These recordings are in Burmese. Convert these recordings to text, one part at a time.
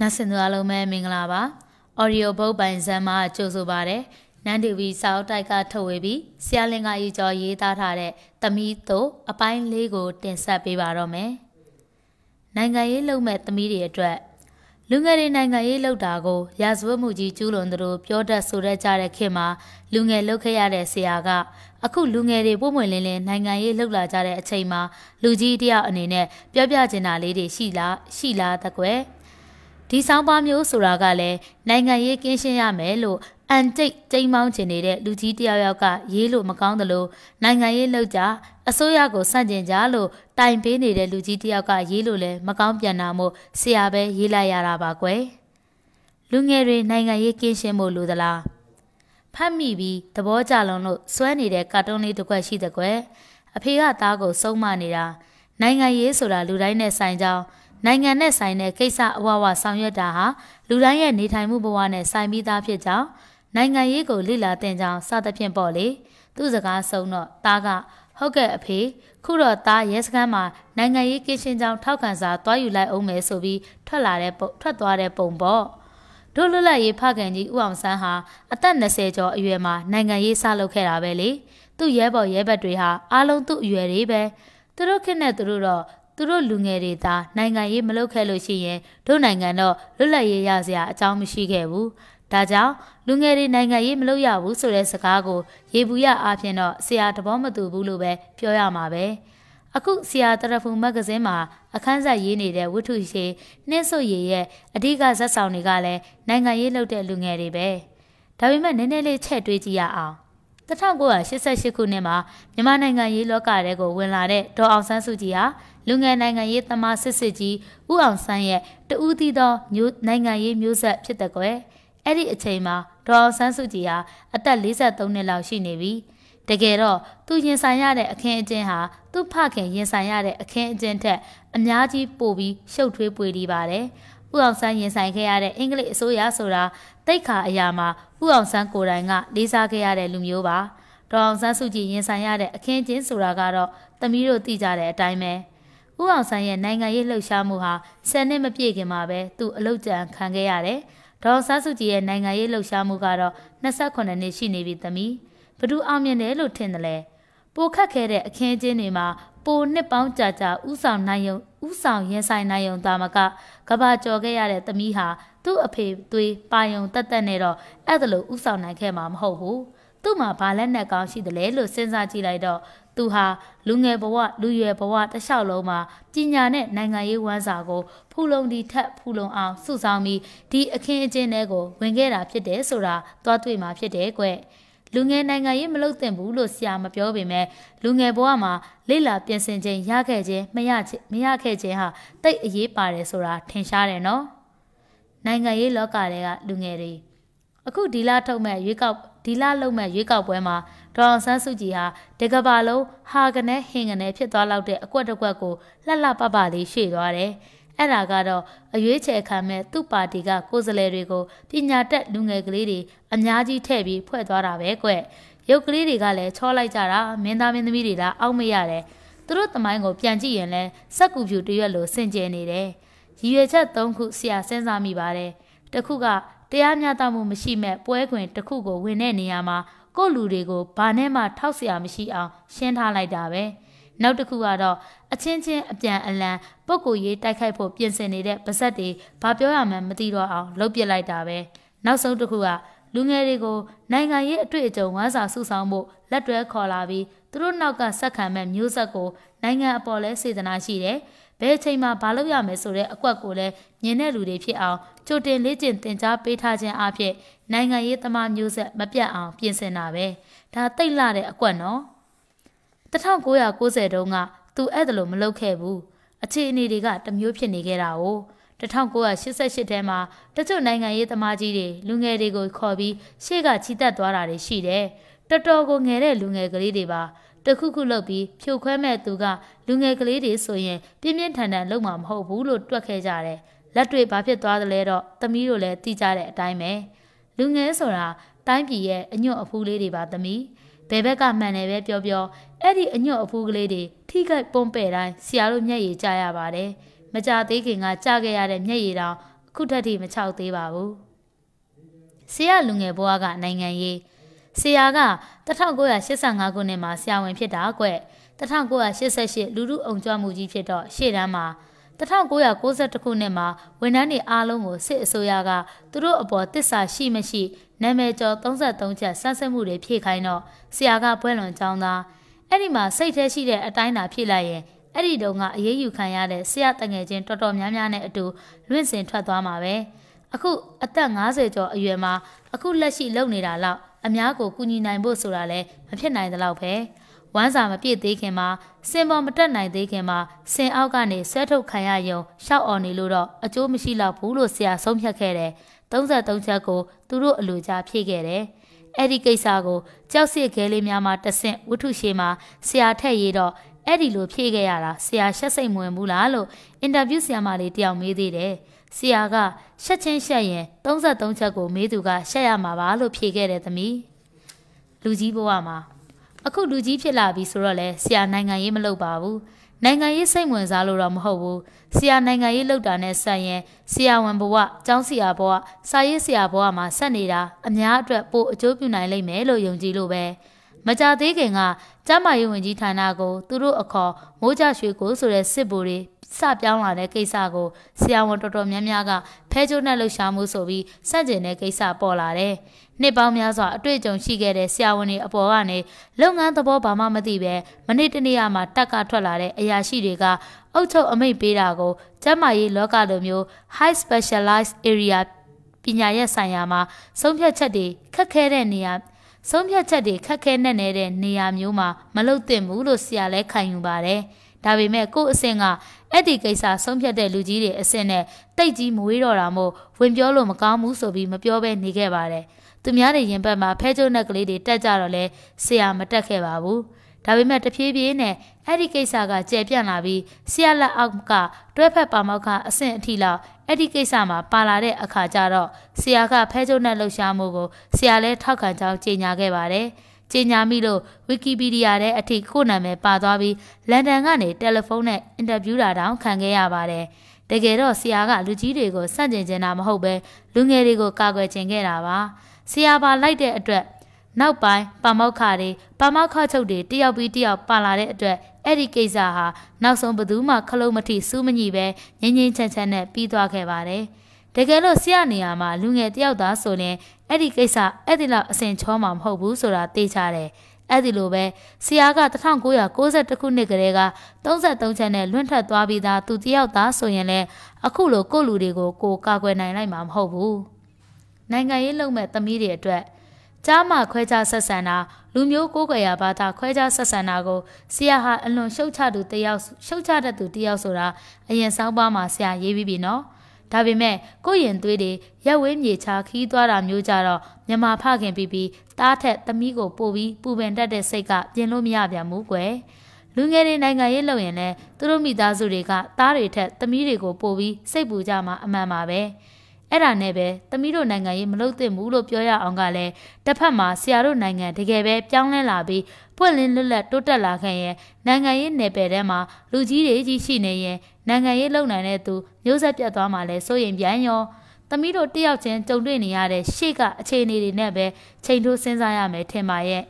နတ်စင်သူအားလုံးပဲမင်္ဂလာပါ Audio Book ပိုင်ဇာတ်မှာကြိုဆိုပါရစေနန်းတီဗီစာအုပ်တိုက်ကထုတ်ဝေပြီးဆရာလင်ကရေးကြော်ရေးသားထားတဲ့သမီးတို့အပိုင်းလေးကို တင်ဆက်ပေးပါတော့မယ်နိုင်ငံရေးလုပ်မဲ့သမီးတွေအတွက်လူငယ်တွေနိုင်ငံရေးလုပ်တာကိုရာဇဝတ်မှုကြီးကျူးလွန်သူတို့ပြောတတ်ဆိုတတ်ကြတဲ့ခေတ်မှာလူငယ်လုပ်ခဲ့ရတဲ့ဆရာကအခုလူငယ်တွေပုံမှန်လင်းလင်းနိုင်ငံရေးလှုပ်လာကြတဲ့အချိန်မှာလူကြီးတယောက်အနေနဲ့ပြောပြချင်တာလေးတွေရှိလားရှိလားတကွယ်။ဒီဆောင်းပါးမျိုးဆိုတာကလည်းနိုင်ငံရေးကင်းရှင်းရမယ်လို့အန်တိတ်တိမ်မောင်းချင်နေတဲ့လူကြီးတယောက်ယောက်ကရေးလို့မကောင်းသလိုနိုင်ငံရေးလောက်ကြအစိုးရကိုဆန့်ကျင်ကြလို့တိုင်ပေးနေတဲ့လူကြီးတယောက်ကရေးလို့လည်းမကောင်းပြန်တာမို့ဆရာပဲရေးလိုက်ရတာပါကွယ်လူငယ်တွေနိုင်ငံရေးကင်းရှင်းဖို့လိုသလားဖတ်မိပြီးသဘောကျလွန်လို့စွဲနေတဲ့ကာတွန်းလေးတစ်ခွက်ရှိတဲ့ကွယ်အဖေကသားကိုစုံမနေတာနိုင်ငံရေးဆိုတာလူတိုင်းနဲ့ဆိုင်ကြောင်းနိုင်ငံနဲ့ဆိုင်တဲ့ကိစ္စအဝဝဆောင်ရွက်တာဟာလူတိုင်းရဲ့နေထိုင်မှုဘဝနဲ့ဆိုင်ပြီးသားဖြစ်ကြောင်းနိုင်ငံရေးကိုလေ့လာသင်ကြောင်းစသဖြင့်ပေါ့လေသူ့စကားဆုံးတော့သားကဟုတ်ကဲ့အဖေခုတော့သားရဲစခန်းမှာနိုင်ငံရေးကိရှင်ကြောင်းထောက်ခံစာတွားယူလိုက်အောင်မယ်ဆိုပြီးထွက်လာတဲ့ထွက်သွားတဲ့ပုံပေါ့တို့လွတ်လပ်ရေးဖခင်ကြီးဦးအောင်ဆန်းဟာအသက်20ကျော်အရွယ်မှာနိုင်ငံရေးစလုပ်ခဲ့တာပဲလေသူ့ရဲဘော်ရဲဘက်တွေဟာအားလုံးသူ့အရွယ်တွေပဲသူတို့ခင်နဲ့သူတို့တော့သူတို့လူငယ်တွေသာနိုင်ငံရေးမလုပ်ခဲ့လို့ရှိရင်တို့နိုင်ငံတော့လွတ်လပ်ရေးရစရာအကြောင်းမရှိခဲ့ဘူးဒါကြောင့်လူငယ်တွေနိုင်ငံရေးမလုပ်ရဘူးဆိုတဲ့စကားကိုရေဘူးရအားဖြင့်တော့ဆရာတဘောမတူဘူးလို့ပဲပြောရမှာပဲအခုဆရာတရဖူမဂ္ဂဇင်းမှာအခန်းဆက်ရေးနေတဲ့ဝတ္ထုရှိနှင်းစုရည်ရဲ့အဓိကဇက်ဆောင်တွေကလည်းနိုင်ငံရေးလုပ်တဲ့လူငယ်တွေပဲဒါပေမဲ့နည်းနည်းလေးချက်တွေးကြည့်ရအောင်1988ခုနှစ်မှာမြန်မာနိုင်ငံရေးလောကထဲကိုဝင်လာတဲ့ဒေါ်အောင်ဆန်းစုကြည်ဟာလူငယ်နိုင်ငံရေးသမားစစ်စစ်ကြီးဥအောင်ဆန်းရဲ့တဦးသီးသောမျိုးနိုင်ငံရေးမျိုးဆက်ဖြစ်တဲ့ကွယ်အဲ့ဒီအချိန်မှာဒေါ်အောင်ဆန်းစုကြည်ဟာအသက်53နှစ်လောက်ရှိနေပြီတကယ်တော့သူရင်ဆိုင်ရတဲ့အခင်းအကျင်းဟာသူ့ဖခင်ရင်ဆိုင်ရတဲ့အခင်းအကျင်းထက်အများကြီးပိုပြီးရှုပ်ထွေးပွေလီပါတယ်ဥအောင်ဆန်းရင်ဆိုင်ခဲ့ရတဲ့အင်္ဂလိပ်အစိုးရဆိုတာတိတ်ခါအရာမှာဥအောင်ဆန်းကိုယ်တိုင်ကလေးစားခဲ့ရတဲ့လူမျိုးပါဒေါ်အောင်ဆန်းစုကြည်ရင်ဆိုင်ရတဲ့အခင်းကျင်းဆိုတာကတော့သမီးတို့သိကြတဲ့အတိုင်းပဲ။ဥအောင်ဆန်းရဲ့နိုင်ငံရေးလှုပ်ရှားမှုဟာဆယ်နှစ်မပြည့်ခင်မှာပဲသူအလုတ်ကြံခံခဲ့ရတယ်။ဒေါ်ဆန်းစုကြည်ရဲ့နိုင်ငံရေးလှုပ်ရှားမှုကတော့28နှစ်ရှိနေပြီသမီး။ဘ ᱹ ဒူအောင်မြင်တယ်လို့ထင်တယ်လေ။ပိုခတ်ခဲ့တဲ့အခင်းကျင်းတွေမှာပိုနှစ်ပေါင်းကြာကြာဥဆောင်နိုင်ုံဥဆောင်ရင်ဆိုင်နိုင်ုံသာမကကဘာကြော်ခဲ့ရတဲ့သမီးဟာသူ့အဖေသွေးပါယုံတက်တက်နဲ့တော့အဲ့ဒါလိုဥဆောင်နိုင်ခဲ့မှာမဟုတ်ဘူး။သူ့မှာဘာလက်နက်ကောင်းရှိတယ်လဲလို့စဉ်းစားကြည့်လိုက်တော့သူဟာလူငယ်ဘဝလူရွယ်ဘဝတလျှောက်လုံးမှာပညာနဲ့နိုင်ငံရေးဝမ်းစာကိုဖူလုံဒီထက်ဖူလုံအောင်စုဆောင်ပြီးဒီအခင်းအကျင်းတွေကိုဝင်ခဲ့တာဖြစ်တယ်ဆိုတာသွားတွေ့မှာဖြစ်တယ်ကွလူငယ်နိုင်ငံရေးမလုပ်သင့်ဘူးလို့ဆရာမပြောပေမဲ့လူငယ်ဘဝမှာလိလာပြင်ဆင်ခြင်းရခဲ့ခြင်းမရခြင်းမရခဲ့ခြင်းဟာတိတ်အရေးပါတယ်ဆိုတာထင်ရှားတယ်နော်နိုင်ငံရေးလောကတွေကလူငယ်တွေအခုဒီလာထုတ်မဲ့ရွေးကောက်ဒီလလုံမဲ့ရွေးကောက်ပွဲမှာဒေါ်အောင်ဆန်းစုကြည်ဟာတကဘာလုံးဟာကနဲ့ဟင်ကနဲ့ဖြစ်သွားလောက်တဲ့အကွက်တကွက်ကိုလှလှပပလေးရွှေ့သွားတယ်။အဲ့ဒါကတော့အရွေးချယ်ခံမဲ့သူ့ပါတီကကိုယ်စားလှယ်တွေကိုပညာတတ်လူငယ်ကလေးတွေအများကြီးထည့်ပြီးဖွဲ့သွားတာပဲကွ။ရုပ်ကလေးတွေကလည်းချောလိုက်ကြတာမင်းသားမင်းသမီးတွေကအောက်မရတယ်။သူတို့တမိုင်းကိုပြန်ကြည့်ရင်လဲစက်ကူဖြူတရွက်လိုစင်ကြယ်နေတယ်။ရည်ရွယ်ချက်၃ခုဆရာစဉ်းစားမိပါတယ်။တစ်ခုကတရားမျှတမှုမရှိမဲ့ပွဲခွင်တစ်ခုကိုဝင်တဲ့နေရာမှာကို့လူတွေကိုဘာနဲ့မှထောက်เสียမရှိအောင်ရှင်းထားလိုက်တာပဲနောက်တစ်ခုကတော့အချင်းချင်းအပြန်အလှန်ပုပ်ကိုရေးတိုက်ခိုက်ဖို့ပြင်ဆင်နေတဲ့ပါဇက်တွေဘာပြောရမှန်းမသိတော့အောင်လှုပ်ပြလိုက်တာပဲနောက်ဆုံးတစ်ခုကလူငယ်တွေကိုနိုင်ငံရေးအတွေ့အကြုံဝမ်းစာစုဆောင်မှုလက်တွဲခေါ်လာပြီးသူတို့နောက်ကဆက်ခံမဲ့မျိုးဆက်ကိုနိုင်ငံအပေါ်လဲစေတနာရှိတယ်ဘယ်အချိန်မှာဘာလုပ်ရမယ်ဆိုတဲ့အကွက်ကိုလည်းမြင်တဲ့လူတွေဖြစ်အောင်ကြိုတင်လေ့ကျင့်သင်ကြားပေးထားခြင်းအပြင်နိုင်ငံရေးသမားမျိုးဆက်မပြတ်အောင်ပြင်ဆင်တာပဲဒါတိတ်လာတဲ့အကွက်နော်1990တုန်းကသူအဲ့ဒါလိုမလုပ်ခဲ့ဘူးအခြေအနေတွေက တမျိုးဖြစ်နေခဲ့တာ哦1988ထဲမှာတချို့နိုင်ငံရေးသမားကြီးတွေလူငယ်တွေကိုခေါ်ပြီးရှေ့ကချီတက်သွားတာတွေရှိတယ်တော်တော်ကိုငယ်တဲ့လူငယ်ကလေးတွေပါတခုခုလုပ်ပြီးဖြိုခွဲမဲ့သူကလူငယ်ကလေးတွေဆိုရင်ပြင်းပြင်းထန်ထန်လုပ်မှာမဟုတ်ဘူးလို့တွက်ခဲ့ကြတယ်။လက်တွေဘာဖြစ်သွားသလဲတော့သမီးတို့လည်းသိကြတဲ့အတိုင်းပဲ။လူငယ်ဆိုတာတိုင်းပြည်ရဲ့အညွတ်အဖူးလေးတွေပါသမီး။ဘယ်ဘက်ကမှန်တယ်ပဲပြောပြောအဲ့ဒီအညွတ်အဖူးကလေးတွေထိခိုက်ပုံပဲ့တိုင်းဆရာတို့မျက်ရည်ကျရပါတယ်။မကြသေးခင်ကကြခဲ့ရတဲ့မျက်ရည်တောင်အခုထက်ထိမချောက်သေးပါဘူး။ဆရာလူငယ်ဘွားကနိုင်ငံရေးဆရာက1985ခုနှစ်မှာဆရာဝန်ဖြစ်တာကွ1988လူမှုအောင်ကြွမှုကြီးဖြစ်တော့ရှေ့တန်းမှာ1992ခုနှစ်မှာဝန်ထမ်းတွေအားလုံးကိုစစ်အစိုးရကသူတို့အပေါ်တစ္ဆာရှိမရှိနာမည်ကျော်33ချက်စမ်းစစ်မှုတွေဖြည့်ခိုင်းတော့ဆရာကပွဲလွန်ကြောင်းသားအဲ့ဒီမှာစိတ်ထဲရှိတဲ့အတိုင်းသာဖြည့်လိုက်ရင်အဲ့ဒီတုန်းကအေးအေးယူခံရတဲ့ဆရာတငယ်ချင်းတော်တော်များများနဲ့အတူလွင့်စင်ထွက်သွားမှာပဲအခုအသက်50ကျော်အရွယ်မှာအခုလက်ရှိလုပ်နေတာလောက်အများကိုကူညီနိုင်ဖို့ဆိုတာလည်းမဖြစ်နိုင်သလောက်ပဲဝမ်းစာမပြည့်သေးခင်မှာစင်ပေါ်မတက်နိုင်သေးခင်မှာစင်အောက်ကနေဆွဲထုတ်ခံရယုံရှောက်အော်နေလို့တော့အကျိုးမရှိတော့ဘူးလို့ဆရာဆုံးဖြတ်ခဲ့တယ်33ချက်ကိုသူတို့အလိုကြားဖြည့်ခဲ့တယ်အဲ့ဒီကိစ္စကိုကြောက်စစ်ခဲလေးများမှာတဆင့်ဝတ္ထုရှိမှာဆရာထက်ရေးတော့အဲ့ဒီလိုဖြည့်ခဲ့ရတာဆရာရှက်စိတ်မဝင်ဘူးလားလို့အင်တာဗျူးဆရာမလေးတယောက်မေးသေးတယ်။။ဆရာကရှက်ချင်းရှက်ရင်33ချက်ကိုမေးသူကရှက်ရမှာပါလို့ဖြေခဲ့တဲ့သမီး။လူကြီးဘဝမှာအခုလူကြီးဖြစ်လာပြီဆိုတော့လေဆရာနိုင်ငံရေးမလုပ်ပါဘူး။နိုင်ငံရေးစိတ်ဝင်စားလို့တော့မဟုတ်ဘူး။ဆရာနိုင်ငံရေးလုပ်တာနဲ့ဆက်ရင်ဆရာဝန်ဘဝ၊ကျောင်းဆရာဘဝ၊စာရေးဆရာဘဝမှာဆက်နေတာအများအတွက်ပိုအကျိုးပြုနိုင်လိမ့်မယ်လို့ယုံကြည်လို့ပဲ။မကြသေးခင်ကကျမရေးဝန်ကြီးဌာနကိုသူတို့အခေါ်မိုးကြရွှေကိုဆိုတဲ့စစ်ဘိုလ်တွေစပြောင်းလာတဲ့ကိစ္စကိုဆရာဝန်တော်တော်များများကဖဲချိုးနဲ့လှူရှာမှုဆိုပြီးစန့်ကျင်တဲ့ကိစ္စပေါ်လာတယ်။နှစ်ပေါင်းများစွာအတွေ့အကြုံရှိခဲ့တဲ့ဆရာဝန်တွေအပေါ်ကနေလုပ်ငန်းသဘောဘာမှမသိပဲမနေ့တနေ့ကမှတက်ကထွက်လာတဲ့အရာရှိတွေကအုတ်ချုပ်အမိတ်ပေးတာကိုကျန်းမာရေးလောကလိုမျိုး high specialized area ပညာရပ်ဆိုင်ရာမှာဆုံးဖြတ်ချက်တွေခက်ခဲတဲ့နေရာဆုံးဖြတ်ချက်တွေခက်ခဲနဲ့နေတဲ့နေရာမျိုးမှာမလုပ်သင့်ဘူးလို့ဆရာလဲခံယူပါတယ်။ဒါပေမဲ့ကို့အဆင့်ကအဲ့ဒီကိစ္စဆုံးဖြတ်တဲ့လူကြီးတွေအဆင့်နဲ့တိတ်ကြီးမွေးတော့တာမို့ဝင်ပြောလို့မကောင်းဘူးဆိုပြီးမပြောဘဲနေခဲ့ပါတယ်။သူများတွေရင်ဘတ်မှာဖဲကျုပ်နဲ့ကလေးတွေတက်ကြတော့လဲဆရာမတက်ခဲ့ပါဘူး။ဒါပေမဲ့တဖြည်းဖြည်းနဲ့အဲ့ဒီကိစ္စကကျယ်ပြန့်လာပြီးဆရာလက်အောက်ကတွဲဖက်ပါမောက်ကအဆင့်အထိလောက်အဲ့ဒီကိစ္စမှာပါလာတဲ့အခါကျတော့ဆရာကဖဲကျုပ်နဲ့လှုပ်ရှားမှုကိုဆရာလဲထောက်ခံကြောင်းကြေညာခဲ့ပါတယ်။ကြေညာမိလို့ Wikipedia ထဲအထိကိုနာမည်ပါသွားပြီးလန်ဒန်ကနေတယ်လီဖုန်းနဲ့အင်တာဗျူးတာတောင်ခံခဲ့ရပါတယ်။တကယ်တော့ဆရာကလူကြီးတွေကိုစန့်ကျင်ကျင်တာမဟုတ်ပဲလူငယ်တွေကိုကာကွယ်ကျင်ခဲ့တာပါ။ဆရာပါလိုက်တဲ့အတွက် နောက်ပိုင်းပါမောက်ခတွေပါမောက်ခချုပ်တွေတယောက်ပြီးတယောက်ပါလာတဲ့အတွက်အဲ့ဒီကိစ္စဟာနောက်ဆုံးဘယ်သူမှခလုံးမထိစူးမညိပဲငြင်းငြင်းချမ်းချမ်းနဲ့ပြီးသွားခဲ့ပါတယ်။တကယ်လို့ဆရာနေရာမှာလူငယ်တယောက်သားဆိုရင်အဲ့ဒီကိစ္စအဲ့ဒီလောက်အစင်ချောမှာမဟုတ်ဘူးဆိုတာသိချတယ်အဲ့ဒီလိုပဲဆရာက1992ခုနှစ်ကတည်းက33ချက်နဲ့လွင့်ထွက်သွားပြီးသားသူတယောက်သားဆိုရင်လည်းအခုလိုကိုလူတွေကိုကိုကာကွယ်နိုင်လိုက်မှာမဟုတ်ဘူးနိုင်ငံရေးလုံမဲ့သမီးတွေအတွက်ကြားမှခွဲခြားဆက်ဆံတာလူမျိုးကိုးကွယ်ရာဘာသာခွဲခြားဆက်ဆံတာကိုဆရာဟာအလွန်ရှုတ်ချသူတယောက်ရှုတ်ချတတ်သူတယောက်ဆိုတာအရင်ဆောင်းပါးမှာဆရာရေးပြီးပြီနော်။ဒါပေမဲ့ကိုရင်သွေးတွေရက်ဝဲမြေချခီးသွားတာမျိုးကြတော့မြမဖခင်ပြီးပြီးတားထက် သမီးကိုပို့ပြီးပူပင်တတ်တဲ့စိတ်ကပြင်လို့မရပြန်ဘူးကွယ်လူငယ်တွေနိုင်ငံရေးလုပ်ရင်လည်းသူတို့မိသားစုတွေကတားတွေထက်သမီးတွေကိုပို့ပြီးစိတ်ပူကြမှာအမှန်ပါပဲအဲ့ဒါနဲ့ပဲသမီးတို့နိုင်ငံရေးမလုပ်သင့်ဘူးလို့ပြောရအောင်ကလည်းတစ်ဖက်မှာဆရာတို့နိုင်ငံတကယ်ပဲပြောင်းလဲလာပြီးပွင့်လင်းလွတ်လပ်တိုးတက်လာခဲ့ရင်နိုင်ငံရေးနယ်ပယ်ထဲမှာလူကြီးတွေကြီးရှိနေရင်နိုင်ငံရေးလုပ်နိုင်တဲ့သူမျိုးဆက်ပြတ်သွားမှလည်းစိုးရင်ပြန်ရောသမီးတို့တယောက်ချင်းကြုံတွေ့နေရတဲ့ရှေ့ကအခြေအနေတွေနဲ့ပဲချိန်ထိုးစဉ်းစားရမယ်ထင်ပါရဲ့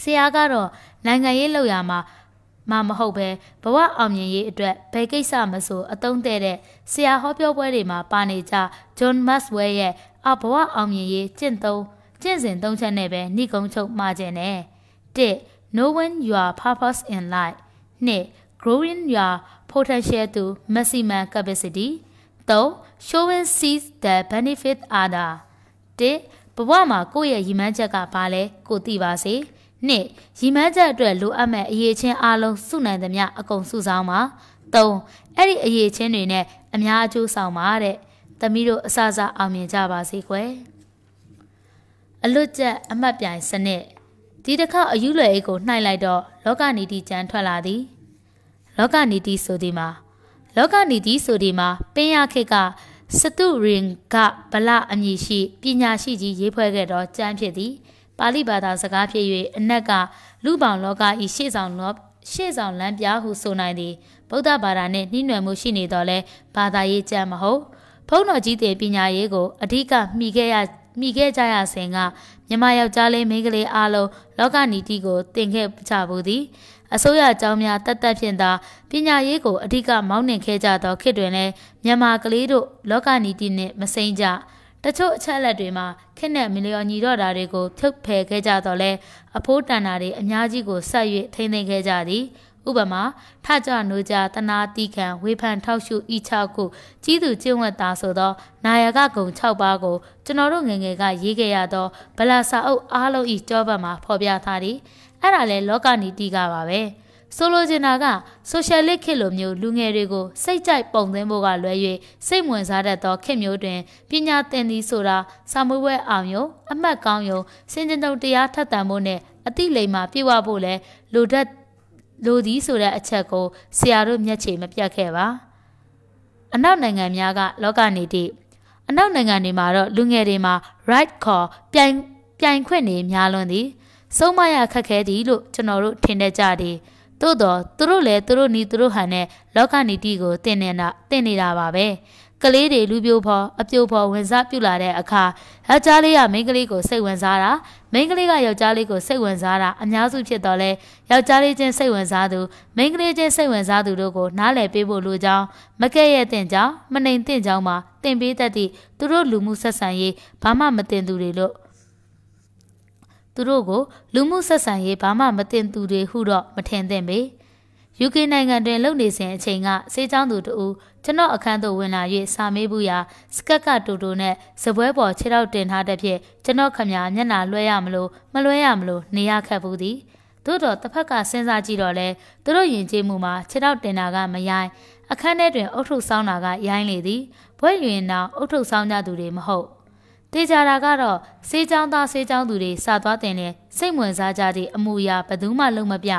ဆရာကတော့နိုင်ငံရေးလုပ်ရမှာမမဟုတ်ပဲဘဝအောင်မြင်ရေးအတွက်ဘယ်ကိစ္စမဆိုအတုံးတဲ့တဲ့ဆရာဟောပြောပွဲတွေမှာပါနေကြ John Maxwell ရဲ့အဘဝအောင်မြင်ရေးကျင့်သုံးကျင့်စဉ်သုံးချက်နဲ့ပဲနှိကုံချုပ်မှာခြင်းနဲ့ 1. Knowing your purpose in life 2. Growing your potential to maximum capacity 3 showing sees the benefit other 1ဘဝမှာကိုယ့်ရဲ့ရည်မှန်းချက်ကဘာလဲကိုသိပါစေ2ရည်မှန်းချက်အတွက်လိုအပ်မဲ့အရေးချင်းအလုံးစုနိုင်သမျှအကုန်စုဆောင်ပါ3အဲ့ဒီအရေးချင်းတွေနဲ့အများအကျိုးဆောင်ပါတဲ့သမီးတို့အစစအောင်မြင်ကြပါစေကွယ်အလွတ်ကျက်အမှတ်ပြိုင်စနစ်ဒီတစ်ခါအယူလွယ်အိတ်ကိုနှိုက်လိုက်တော့လောကနီတီကျန်းထွက်လာသည်လောကနီတိဆိုဒီမှာ လောကနီတိဆိုဒီမှာ ပင်ရခေကစတုရင်ကဗလအမည်ရှိပညာရှိကြီးရေးဖွဲ့ခဲ့သောကျမ်းဖြစ်သည်ပါဠိဘာသာစကားဖြစ်၍အနက်ကလူပောင်လောကဤရှေ့ဆောင်လောရှေ့ဆောင်လမ်းပြဟုဆိုနိုင်သည်ဗုဒ္ဓဘာသာနှင့်နှိမ့်နွယ်မှုရှိနေတော်လဲဘာသာရေးကျမ်းမဟုတ်ဖုံးတော်ကြီးတင်ပညာရေးကိုအဓိကမှီခဲ့ရမိခဲ့ကြရစဉ်ကမြမယောက်ျားလေးမိန်းကလေးအားလုံးလောကနီတိကိုတင်ခဲ့ကြဘူးသည်အစိုးရအကြောင်းများတတ်တတ်ဖြင့်သာပညာရေးကိုအဓိကမောင်းနှင်ခဲ့ကြသော ခေတ်တွင်လည်းမြန်မာကလေးတို့လောကနီတိနှင့်မစိမ့်ကြတချို့အချက်အလက်တွေမှာခက်နဲ့မလျော်ညီတော့တာတွေကိုဖြုတ်ဖယ်ခဲ့ကြတော့လဲအဖိုးတန်တာတွေအများကြီးကိုဆက်၍ထိမ့်သိမ်းခဲ့ကြသည်။။ဥပမာထကြနိုးကြတနာတိခံဝေဖန်ထောက်ရှုဤ6ခုကြီးသူကျင့်ဝတ်တာဆိုသောနာယကဂုံ6ပါးကိုကျွန်တော်တို့ငငယ်ကရေးခဲ့ရသောဗလာစာအုပ်အားလုံးဤကြောပတ်မှာဖော်ပြထားသည်။အဲ့ဒါလဲလောကနီတိကပါပဲ။ဆိုလိုချင်တာကဆိုရှယ်လစ်ခေတ်လိုမျိုးလူငယ်တွေကိုစိတ်ကြိုက်ပုံသွင်းဖို့ကလွဲ၍စိတ်ဝင်စားတတ်သောခေတ်မျိုးတွင်ပညာသင်သည်ဆိုတာစာမွေးပွဲအောင်ယုံအမှတ်ကောင်းယုံစင်ကြံတုံတရားထက်သန်ဖို့နဲ့အတိလိမ္မာပြည့်ဝဖို့လဲလူတတ်လိုသည်ဆိုတဲ့အချက်ကိုဆရာတို့မျက်ခြေမပြတ်ခဲ့ပါအနောက်နိုင်ငံများကလောကနေသည့်အနောက်နိုင်ငံတွေမှာတော့လူငယ်တွေမှာ right ခေါ်ပြိုင်ပြိုင်ခွင့်တွေများလွန်းသည်ဆုံးမရခက်ခဲသည်လို့ကျွန်တော်တို့ထင်တတ်ကြသည်သို့တော့သူတို့လည်းသူတို့နီးသူတို့ဟန်နဲ့လောကနေတီကိုတင်နေတာတင်နေတာပါပဲကလေးတွေလူပြိုဖော်အပြိုဖော်ဝင်စားပြုလာတဲ့အခါယောက်ျားလေးကမိန်းကလေးကိုစိတ်ဝင်စားတာမိန်းကလေးကယောက်ျားလေးကိုစိတ်ဝင်စားတာအများစုဖြစ်တော့လဲယောက်ျားလေးချင်းစိတ်ဝင်စားသူမိန်းကလေးချင်းစိတ်ဝင်စားသူတို့ကိုနားလည်ပေးဖို့လိုကြောင်းမကဲ့ရဲ့တင်ကြောင်းမနှိမ်တင်ကြောင်းမှာတင်ပေးတတ်သည့်သူတို့လူမှုဆက်ဆံရေးဘာမှမတင်သူတွေလို့သူတို့ကိုလူမှုဆက်ဆံရေးဘာမှမတင်သူတွေဟုတော့မထင်သင့်ပေ UK နိုင်ငံတွင်လုပ်နေစဉ်အချိန်ကစေးချောင်းသူတို့ကျွန်တော်အခန်းသို့ဝင်လာ၍စာမေးဘူးရာစကက်ကတူတူနဲ့စပွဲပေါ်ခြေထောက်တင်ထားတဲ့ဖြင့်ကျွန်တော်ခမညာမျက်နှာလွှဲရမလို့မလွှဲရမလို့နေရခက်ဘူးသည်သို့တော့တစ်ဖက်ကစဉ်းစားကြည့်တော့လဲသူတို့ယဉ်ကျေးမှုမှာခြေထောက်တင်တာကမရိုင်းအခန်းထဲတွင်အုတ်ထုပ်ဆောင်းတာကရိုင်းလေသည်ဘွဲ့ရင်တော့အုတ်ထုပ်ဆောင်းကြသူတွေမဟုတ်တေကြတာကတော့စေးချောင်းသားစေးချောင်းသူတွေစာသွားတင်တဲ့စိတ်ဝင်စားကြတဲ့အမှုရာဘယ်သူမှလုံးမပြ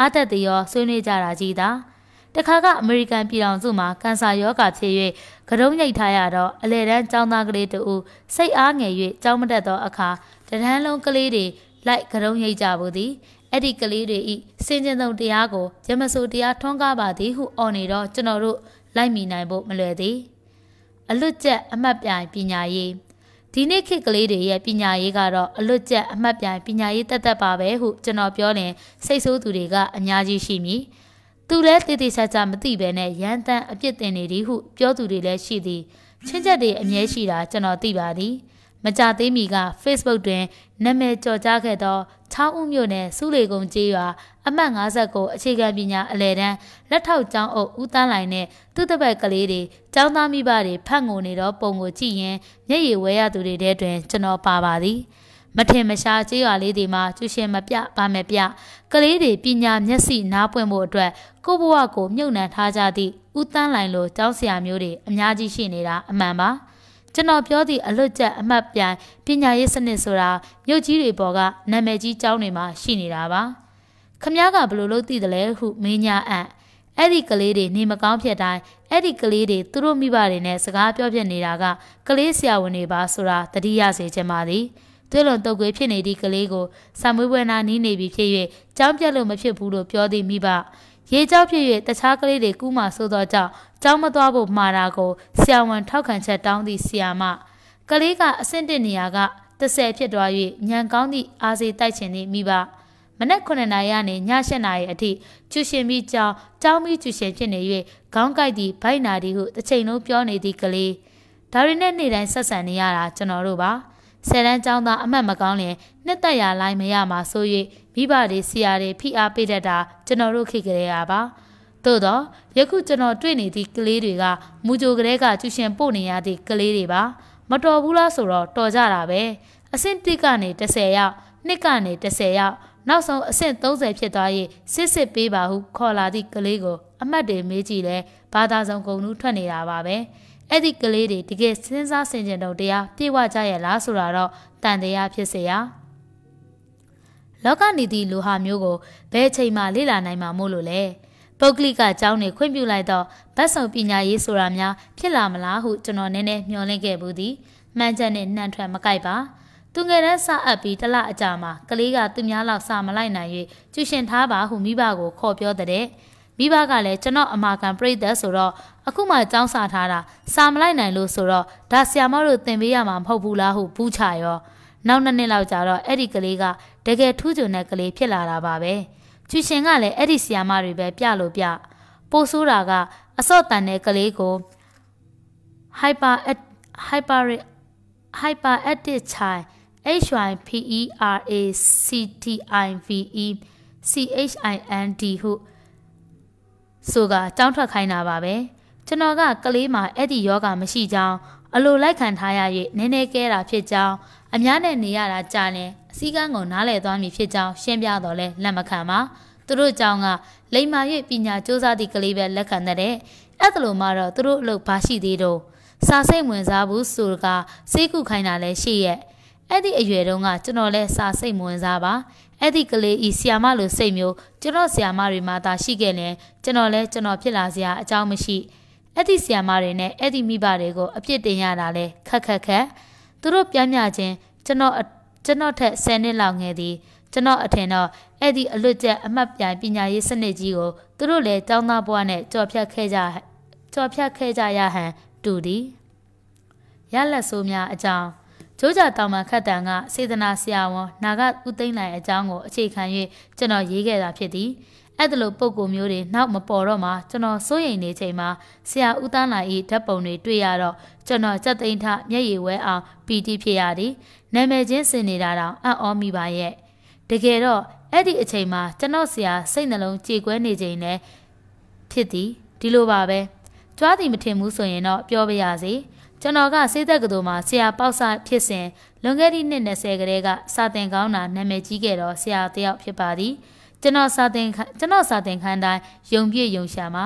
အာသက်တရောဆွေးနွေးကြတာကြီးသား။တခါကအမေရိကန်ပြည်ထောင်စုမှာကန်ဆာရောဂါဖြစ်၍ကရုံးညိတ်ထားရတော့အလေတန်းចောင်းသားကလေးတူစိတ်အားငယ်၍ចောင်းမတက်သောအခါတရန်လုံးကလေးတွေလိုက်ကရုံးညိတ်ကြပါသည်အဲ့ဒီကလေးတွေဤစင်ကြင်ဆုံးတရားကိုရမဆိုတရားထွန်းကားပါသည်ဟုအော်နေတော့ကျွန်တော်တို့လိုက်မိနိုင်ဖို့မလွယ်သည်အလွတ်ကျက် အမှတ်ပြိုင်ပညာရေးဒီနေ့ခေတ်ကလေးတွေရဲ့ပညာရေးကတော့အလွတ်ကျက်အမှတ်ပြိုင်ပညာရေးတက်တက်ပါပဲဟု ကျွန်တော်ပြောရင်စိတ်ဆိုးသူတွေကအများကြီးရှိမည်။သူလည်းတေးသေးချာချာမသိဘဲနဲ့ရန်တန်အပြစ်တင်နေသည်ဟုပြောသူတွေလည်းရှိသည်ချင်းချက်တွေအမြဲရှိတာကျွန်တော်သိပါသည်မကြသေးမီက Facebook တွင်နာမည်ကျော်ကြားခဲ့သောချောင်းဦးမြို့နယ်စုလေကုံကျေးရွာအမှတ်50ကိုအခြေခံပညာအလယ်တန်းလက်ထောက်ကျောင်းအုပ်ဦးတန်းလိုင်နဲ့သူ့တပည့်ကလေးတွေကျောင်းသားမိဘတွေဖတ်ငိုနေသောပုံကိုကြည့်ရင်မျက်ရည်ဝဲရသူတွေထဲတွင်ကျွန်တော်ပါပါသည်။မထင်မရှားကြေးရွာလေးတွေမှာကျူရှင်မပြပါမပြကလေးတွေပညာမျက်စိနားပွင့်ဖို့အတွက်ကိုဘဝကိုမြုပ်နှံထားကြသည့်ဦးတန်းလိုင်လိုကျောင်းဆရာမျိုးတွေအများကြီးရှိနေတာအမှန်ပါကျွန်တော်ပြောသည့်အလွတ်ကျအမှတ်ပြိုင်ပညာရေးစနစ်ဆိုတာမြို့ကြီးတွေပေါ်ကနာမည်ကြီးကျောင်းတွေမှာရှိနေတာပါခမ ्या ကဘယ်လိုလုပ်သိတယ်လဲဟုမင်းညာအံ့အဲ့ဒီကလေးတွေနေမကောင်းဖြစ်တိုင်းအဲ့ဒီကလေးတွေသူတို့မိဘတွေနဲ့စကားပြောပြနေတာက ကလေးဆရာဝန်တွေပါဆိုတာတတိယစေချင်ပါသည်။သွေးလွန်တုပ်ကွေးဖြစ်နေသည့်ကလေးကိုဆံမွေးပွဲနာနီးနေပြီဖြစ်၍ကြောင်းပြတ်လို့မဖြစ်ဘူးလို့ပြောသည့်မိဘရေကြောက်ဖြစ်၍တခြားကလေးတွေကူးမှဆိုသောကြောင့်ကြောင်းမသွားဖို့မှာတာကိုဆရာဝန်ထောက်ခံချက်တောင်းသည့်ဆရာမကလေးကအဆင့်တစ်နေရာက30ဖြစ်သွား၍ညံကောင်းသည့်အာစေတိုက်ချင်သည့်မိဘမနက်9နာရီကနေည7နာရီအထိကျူရှင်ပြီးကြောင်းကြောင်းပြီးကျူရှင်ဖြစ်နေ၍ခေါင်းကိုက်သည့်ဗိုက်နာဒီဟုတစ်ချိန်လုံးပြောနေသည့်ကလေးဒါရီနဲ့နေ့တိုင်းဆက်ဆံနေရတာကျွန်တော်တို့ပါ။ဆယ်တန်းကျောင်းသားအမှတ်မကောင်းရင်နှစ်သက်ရာလိုင်းမရမှာဆို၍မိဘတွေဆရာတွေဖိအားပေးတတ်တာကျွန်တော်တို့ခေတ်ကလေးကပါသို့တော့ယခုကျွန်တော်တွေ့နေသည့်ကလေးတွေကမူကြိုကလေးကကျူရှင်ပို့နေရသည့်ကလေးတွေပါမတော်ဘူးလားဆိုတော့တော်ကြတာပဲအဆင့်1ကနေ30ရောက်နှစ်ကနေ30ရောက်နောက်ဆုံးအဆင့်30ဖြစ်သွားရေးစစ်စစ်ပေးပါဟုခေါ်လာသည့်ကလေးကိုအမှတ်တွေမေးကြည့်လဲဘာသာဆောင်ကုန်လူထွက်နေတာပါပဲ။အဲ့ဒီကလေးတွေတကယ်စဉ်းစားဆင်ခြင်တော့တရားပြေဝကြရဲ့လားဆိုတာတော့တန်တရားဖြစ်เสียရလောကနေသည့်လူဟာမျိုးကိုဘယ်ချိန်မှလေ့လာနိုင်မှာမို့လို့လဲပုဂ္ဂလိကကျောင်းတွေခွင့်ပြုလိုက်တော့ဗတ်စုံပညာရေးဆိုတာများဖြစ်လာမလားဟုကျွန်တော်နည်းနည်းမျှော်လင့်ခဲ့ဘူးသည်မှန်ချက်နဲ့နှံထွက်မကြိုက်ပါသူငယ်တန်းစအပ်ပြီးတလအကြာမှာကလေးကသူများလောက်စာမလိုက်နိုင်၍ကျူရှင်ထားပါဟုမိဘကိုခေါ်ပြောတဲ့မိဘကလည်းကျွန်တော်အမာခံပြိသက်ဆိုတော့အခုမှចောင်းစာထားတာစာမလိုက်နိုင်လို့ဆိုတော့ဒါဆရာမတို့သင်ပေးရမှာမဟုတ်ဘူးလားဟုပူးချရော နောက်နှစ်နှစ်လောက်ကြာတော့အဲ့ဒီကလေးကတကယ်ထူးချွန်တဲ့ကလေးဖြစ်လာတာပါပဲကျူရှင်ကလည်းအဲ့ဒီဆီယာမတွေပဲပြလို့ပြပိုဆိုးတာကအစော့တန်တဲ့ကလေးကို hyper hyper hyper active child h y p e r a c t i v e c h i n d ဟုဆိုကအကြောင်းထွက်ခိုင်းတာပါပဲ။ကျွန်တော်ကကလေးမှာအဲ့ဒီယောဂမရှိကြောင်းအလိုလိုက်ခံထားရ၍နည်းနည်းကဲတာဖြစ်ကြောင်းအများနဲ့နေရတာကြာရင်အစည်းကမ်းကိုနားလည်သွားမည်ဖြစ်ကြောင်းရှင်းပြတော်လဲလက်မခံပါသူတို့ကြောင့်ကလိမ္မာ၍ပညာစူးစမ်းသည့်ကလေးပဲလက်ခံတဲ့အဲ့ဒါလိုမှတော့သူတို့အလုပ်ဘာရှိသေးတော့စာစိတ်ဝင်စားဘူးဆိုကစေးကုခိုင်းတာလည်းရှိရဲ့အဲ့ဒီအရွယ်တုန်းကကျွန်တော်လည်းစာစိတ်ဝင်စားပါအဲ့ဒီကလေးဤဆီယာမလိုစိတ်မျိုးကျွန်တော်ဆီယာမတွေမှာသာရှိခဲ့ရင်ကျွန်တော်လည်းကျွန်တော်ဖြစ်လာစရာအကြောင်းမရှိဘူးအဲ့ဒီဆီယာမတွေနဲ့အဲ့ဒီမိဘတွေကိုအပြစ်တင်ရတာလဲခက်ခက်ခက်သူတို့ပြမြချင်းကျွန်တော်ကျွန်တော်ထက်10နှစ်လောက်ငယ်သည်ကျွန်တော်အထင်တော့အဲ့ဒီအလွတ်ကျက်အမှတ်ပြိုင်ပညာရေးစနစ်ကြီးကိုသူတို့လည်းចောင်းသားဘဝနဲ့ကြော်ဖြတ်ခဲ့ကြကြော်ဖြတ်ခဲ့ကြရဟန်တူသည်ရလက်ဆိုးများအကြောင်းဂျိုးကြတောင်မှခတ်တန်ကစေတနာဆရာဝန်နာကဥသိမ့်နိုင်အကြောင်းကိုအခြေခံ၍ကျွန်တော်ရေးခဲ့တာဖြစ်သည်အဲ့ဒီလိုပုံကိုမျိုးတွေနောက်မပေါ်တော့မှကျွန်တော်စိုးရိမ်နေချိန်မှာဆရာဦးတန်းလာ၏ဓာတ်ပုံတွေတွေ့ရတော့ကျွန်တော်စက်သိန်းထမျက်ရည်ဝဲအောင်ပီတိဖြစ်ရသည်နာမည်ချင်းစင်နေတာတောင်အံ့ဩမိပါရဲ့တကယ်တော့အဲ့ဒီအချိန်မှာကျွန်တော်ဆရာ စိတ်နှလုံးကြေကွဲနေချိန်နဲ့ဖြစ်သည်ဒီလိုပါပဲကြွားသည်မထင်ဘူးဆိုရင်တော့ပြောပါရစေကျွန်တော်ကစေးသက်ကတော်မှာဆရာပေါက်ဆဖြစ်စဉ်လွန်ခဲ့သည့်နှစ်20ကလေးကစာသင်ကောင်းတာနာမည်ကြီးခဲ့တော့ဆရာတယောက်ဖြစ်ပါသည်။ကျွန်တော်စာသင်ကျွန်တော်စာသင်ခန်းတိုင်းယုံပြည့်ယုံရှာမှာ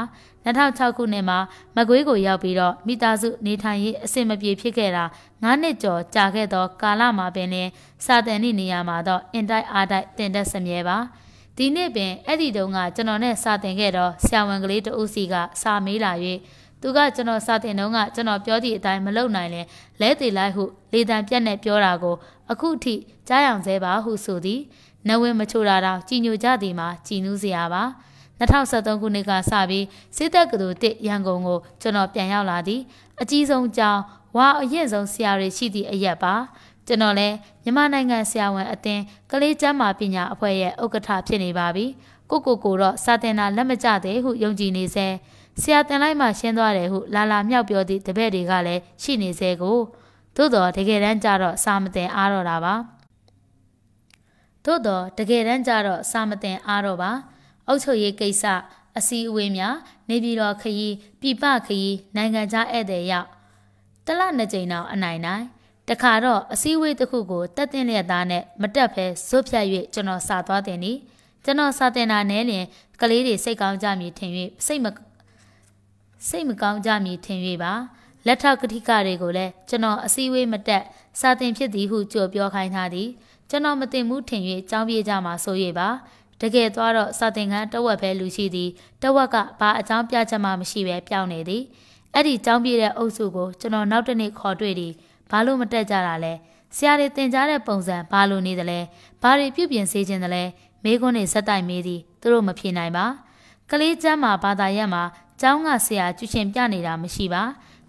2006ခုနှစ်မှာမကွေးကိုရောက်ပြီးတော့မိသားစု နေထိုင်ရေးအဆင်မပြေဖြစ်ခဲ့တာ9နှစ်ကျော်ကြာခဲ့သောကာလမှာပင်လည်းစာသင်သည့်နေရာမှာတော့အင်တိုက်အားတိုက်တင်တက်ဆမြဲပါဒီနေ့ပင်အဲ့ဒီတုန်းကကျွန်တော်နဲ့စာသင်ခဲ့တော့ဆရာဝန်ကလေးတဦးစီကစာမေးလာ၍သူကကျွန်တော်စာသင်တုန်းကကျွန်တော်ပြောသည့်အတိုင်းမလုပ်နိုင်လဲလဲသေးလိုက်ဟုလေတံပြက်နဲ့ပြောတာကိုအခုထိကြားရောင်သေးပါဟုဆိုသည်နဝင်းမချိုတာတော့ကြီးညိုကြသည်မှာကြီးနူးစရာပါ2013ခုနှစ်ကစပြီးစစ်တပ်ကတူတစ်ရန်ကုန်ကိုကျွန်တော်ပြန်ရောက်လာသည်အကြီးဆုံးကြောင်းဝါအရင်ဆုံးဆရာတွေရှိသည့်အရက်ပါကျွန်တော်လည်းမြန်မာနိုင်ငံဆရာဝန်အသင်းကလေးကျမ်းမာပညာအဖွဲ့ရဲ့ဥက္ကဋ္ဌဖြစ်နေပါပြီကိုကိုကိုတော့စာတင်တာလက်မကျသေးဟုယုံကြည်နေစေဆရာတင်လိုက်မှရှင်းသွားတယ်ဟုလာလာမြောက်ပြောသည့်တပည့်တွေကလည်းရှိနေစေကိုသို့တော်တကယ်တမ်းကျတော့စာမတင်အားတော့တာပါသို့တော့တကယ်တမ်းကျတော့စာမတင်အားတော့ပါ အုပ်ချုပ်ရေးကိစ္စအစည်းအဝေးများနေပြည်တော်ခရီးပြပခရီးနိုင်ငံခြားဧည့်သည်ရောက်တလနှစ်ကြိမ်တော့အနိုင်နိုင်တခါတော့အစည်းအဝေးတစ်ခုကိုတက်တင်လျက်သားနဲ့မတက်ဖဲဇွတ်ဖြတ်၍ကျွန်တော်စာသွားတင်သည်ကျွန်တော်စာတင်တာနဲ့လျင်ကလေးတွေစိတ်ကောင်းကြမည်ထင်၍စိတ်မစိတ်မကောင်းကြမည်ထင်၍ပါ လက်ထောက်ကတိကတွေကိုလည်းကျွန်တော်အစည်းအဝေးမတက်စာတင်ဖြစ်သည်ဟုကြိုပြောခိုင်းထားသည်ကျွန်တော်မသိမှုထင်၍ကြောင်းပြေးကြမှာဆို၍ပါတကယ်သွားတော့စာသင်ခန်းတဝက်ပဲလူရှိသည်တဝက်ကဘာအကြောင်းပြချက်မှမရှိပဲပြောင်းနေသည်အဲ့ဒီကြောင်းပြတဲ့အုပ်စုကိုကျွန်တော်နောက်တနေ့ခေါ်တွေ့သည်ဘာလို့မတက်ကြတာလဲဆရာတွေတင်ကြားတဲ့ပုံစံဘာလို့နေသလဲဘာတွေပြုပြင်စေခြင်းသလဲမိခွန်းတွေဇက်တိုက်မေးသည်သူတို့မဖြေနိုင်ပါကလေးကျမ်းမှာဘာသာရပ်မှာကျောင်းကဆရာကျွရှင်ပြနေတာမရှိပါ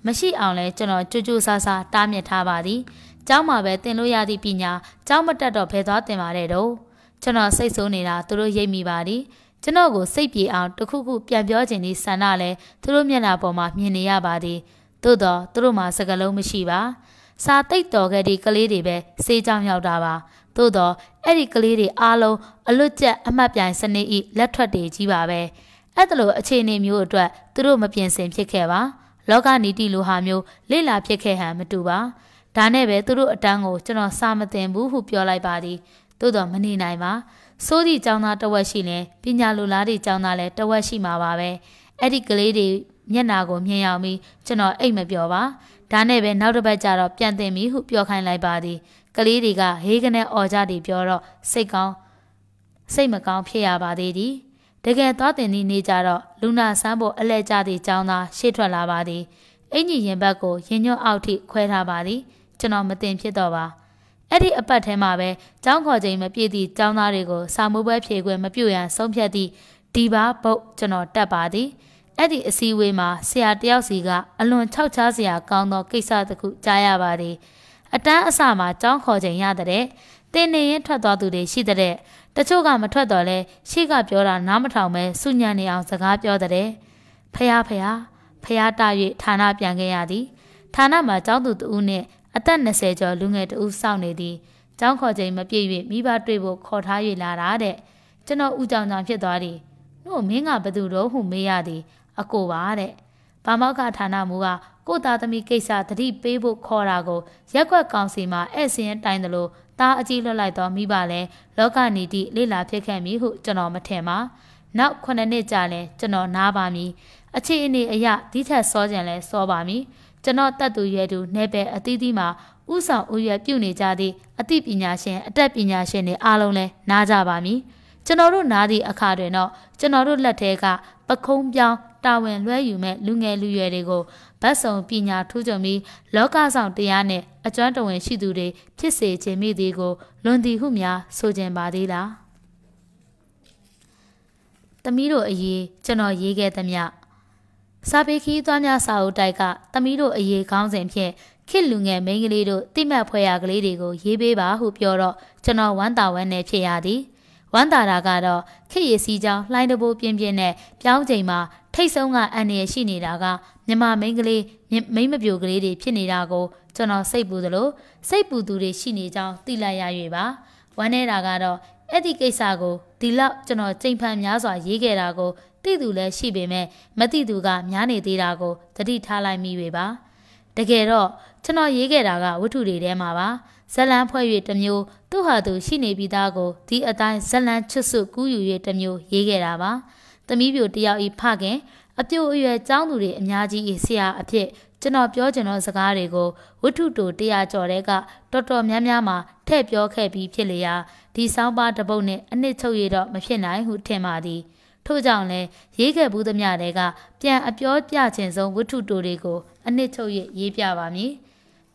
မရှိအောင်လဲကျွန်တော်ကြိုးကြိုးဆာဆာတားမြစ်ထားပါသည်ကျောင်းမှာပဲသင်လို့ရသည့်ပညာကျောင်းမတက်တော့ဘယ်သွားသင်ပါတဲ့တော့ကျွန်တော်စိတ်ဆိုးနေတာသူတို့ရိပ်မိပါသည်ကျွန်တော်ကိုစိတ်ပြေအောင်တခုခုပြန်ပြောခြင်းဒီဆန္ဒလဲသူတို့မျက်နှာပေါ်မှာမြင်နေရပါသည်သို့တော့သူတို့မှာစကားလုံးမရှိပါစာတိတ်တော်ခဲ့တဲ့ကလေးတွေပဲစေးကြောင်ရောက်တာပါသို့တော့အဲ့ဒီကလေးတွေအားလုံးအလွတ်ကျက်အမှတ်ပြိုင်စနစ်ဤလက်ထွက်တွေကြီးပါပဲအဲ့ဒါလိုအခြေအနေမျိုးအတွက်သူတို့မပြင်ဆင်ဖြစ်ခဲ့ပါလောကနီတီလိုဟာမျိုးလိလာဖြစ်ခဲ့ဟန်မတူပါဒါနဲ့ပဲသူတို့အတန်းကိုကျွန်တော်စာမသင်ဘူးဟုပြောလိုက်ပါသည်သို့တော့မနေနိုင်ပါစိုးသည့်ကျောင်းသားတဝက်ရှိရင်ပညာလူလားသည့်ကျောင်းသားလည်းတဝက်ရှိမှာပါပဲအဲ့ဒီကလေးတွေမျက်နာကိုမြင်ရောက်ပြီးကျွန်တော်အိတ်မပြောပါဒါနဲ့ပဲနောက်တစ်ပတ်ကျတော့ပြန်တင်ပြီဟုပြောခိုင်းလိုက်ပါသည်ကလေးတွေကဟေးကနေအော်ကြသည်ပြောတော့စိတ်ကောင်းစိတ်မကောင်းဖြစ်ရပါသေးသည်တကယ်သွားတင်သည့်နေ့ကျတော့လူနာဆန်းဖို့အလဲကျသည့်ကျောင်းသားရှေ့ထွက်လာပါသည်အင်ကြီးရင်ဘက်ကိုရင်ညွတ်အောက်ထိခွဲထားပါသည်ကျွန်တော်မတင်ဖြစ်တော့ပါအဲ့ဒီအပတ်ထဲမှာပဲကျောင်းခေါ်ချိန်မပြည့်သည့်ကျောင်းသားတွေကိုစာမိုးပွဲဖြေခွင့်မပြုရန်ဆုံးဖြတ်သည့်ဒီပါဘုတ်ကျွန်တော်တက်ပါသည်အဲ့ဒီအစည်းအဝေးမှာဆရာတယောက်စီက အလွန်ခြောက်ခြားစရာ ကောင်းသောကိစ္စတစ်ခုကြားရပါသည် အတန်းအစမှာကြောင်းခေါ်ချိန်ရတဲ့တင်းနေရင်ထွက်သွားသူတွေရှိတဲ့တချို့ကမထွက်တော့လဲရှေ့ကပြောတာနားမထောင်ပဲစုညံနေအောင်စကားပြောတဲ့ဖះဖះဖះတာ၍ဌာနပြန်ခဲ့ရသည်ဌာနမှာကျောင်းသူတဦးနဲ့အသက်20ကျော်လူငယ်တဦးစောင့်နေသည်။ကျောင်းခေါ်ချိန်မပြည့်၍မိဘတွေ့ဖို့ခေါ်ထား၍လာတာတဲ့။ကျွန်တော်ဦးကြောင်ကြောင်ဖြစ်သွားသည်။တို့မင်းကဘသူတော့ဟုမေးရသည်။အကိုပါတဲ့။ဗမောက်ကဌာနမှူးကကိုသားသမီးကိစ္စသတိပေးဖို့ခေါ်တာကိုရက်ွက်ကောင်စီမှာအဲ့စင်းတိုင်တယ်လို့သားအကြီးလွတ်လိုက်တော့မိဘလည်းလောကနေတိလေလာဖြစ်ခဲ့ပြီဟုကျွန်တော်မထင်ပါ။နောက်9နှစ်ကြာလဲကျွန်တော်နားပါမည်။အခြေအနေအရဒီထက်စောကြံလဲစောပါမည်။ကျွန်တော်တတ်သူရွယ်သူ네ပဲအသီးသီးမှာဥဆောင်ဥရွက်ပြုနေကြသည့်အသိပညာရှင်အတတ်ပညာရှင်တွေအားလုံးလည်းနားကြပါမည်ကျွန်တော်တို့နားသည့်အခါတွင်တော့ကျွန်တော်တို့လက်ထဲကပခုံးပြောင်းတာဝန်လွှဲယူမဲ့လူငယ်လူရွယ်တွေကိုဗတ်စုံပညာထူးချွန်ပြီးလောကဆောင်တရားနဲ့အကျွမ်းတဝင်ရှိသူတွေဖြစ်စေခြင်းမိသည်ကိုလွန်သည်ဟုများဆိုကြပါသေးလား။တမီးတို့အရေးကျွန်တော်ရေးခဲ့သမျှစာပေခီးသွားများစာအုပ်တိုက်ကသမီးတို့အရေးခေါင်းစဉ်ဖြင့်ခေလူငယ်မိန်းကလေးတို့တိမှတ်ဖွဲ့ရကလေးတွေကိုရေးပေးပါဟုပြောတော့ကျွန်တော်ဝမ်းသာဝမ်းနဲ့ဖြစ်ရသည်ဝမ်းသာတာကတော့ခေရစီကြောင်းလှိုင်းတဘိုးပြင်းပြင်းနဲ့ပြောင်းချိန်မှာထိတ်ဆုံးကအန်ရရှိနေတာကမြမမိန်းကလေးမိန်းမပြိုကလေးတွေဖြစ်နေတာကိုကျွန်တော်စိတ်ပူသလိုစိတ်ပူသူတွေရှိနေကြောင်းသိလိုက်ရ၍ပါဝမ်းနေတာကတော့အဲ့ဒီကိစ္စကိုဒီလောက်ကျွန်တော်ကြိမ်ဖန်များစွာရေးခဲ့တာကိုသိသူလည်းရှိပေမဲ့မသိသူကများနေသေးတာကိုသတိထားလိုက်မိပြီပါ တကယ်တော့ကျွန်တော်ရေးခဲ့တာကဝတ္ထုတွေထဲမှာပါဇလန်းဖွဲ့၍တမျိုးသူ့ဟာသူရှိနေပြီးသားကိုဒီအတိုင်းဇလန်းချွတ်ဆွကူးယူ၍တမျိုးရေးခဲ့တာပါသမီးပြိုတယောက်ဤဖခင်အပြိုအရွယ်ចောင်းသူတွေအများကြီးဤဆရာအဖြစ်ကျွန်တော်ပြောချင်သောစကားတွေကိုဝတ္ထုတိုတရားကျော်တဲ့ကတော်တော်များများမှာထည့်ပြောခဲ့ပြီးဖြစ်လျာဒီဆောင်းပါးတစ်ပုဒ်နဲ့အနစ်ချုပ်ရတော့မဖြစ်နိုင်ဟုထင်ပါသည်။ထို့ကြောင့်လဲရေးခဲ့ဘူးသမျှတွေကပြန်အပြောပြခြင်းဆုံးဝတ္ထုတူတွေကိုအနှစ်ချုပ်၍ရေးပြပါမည်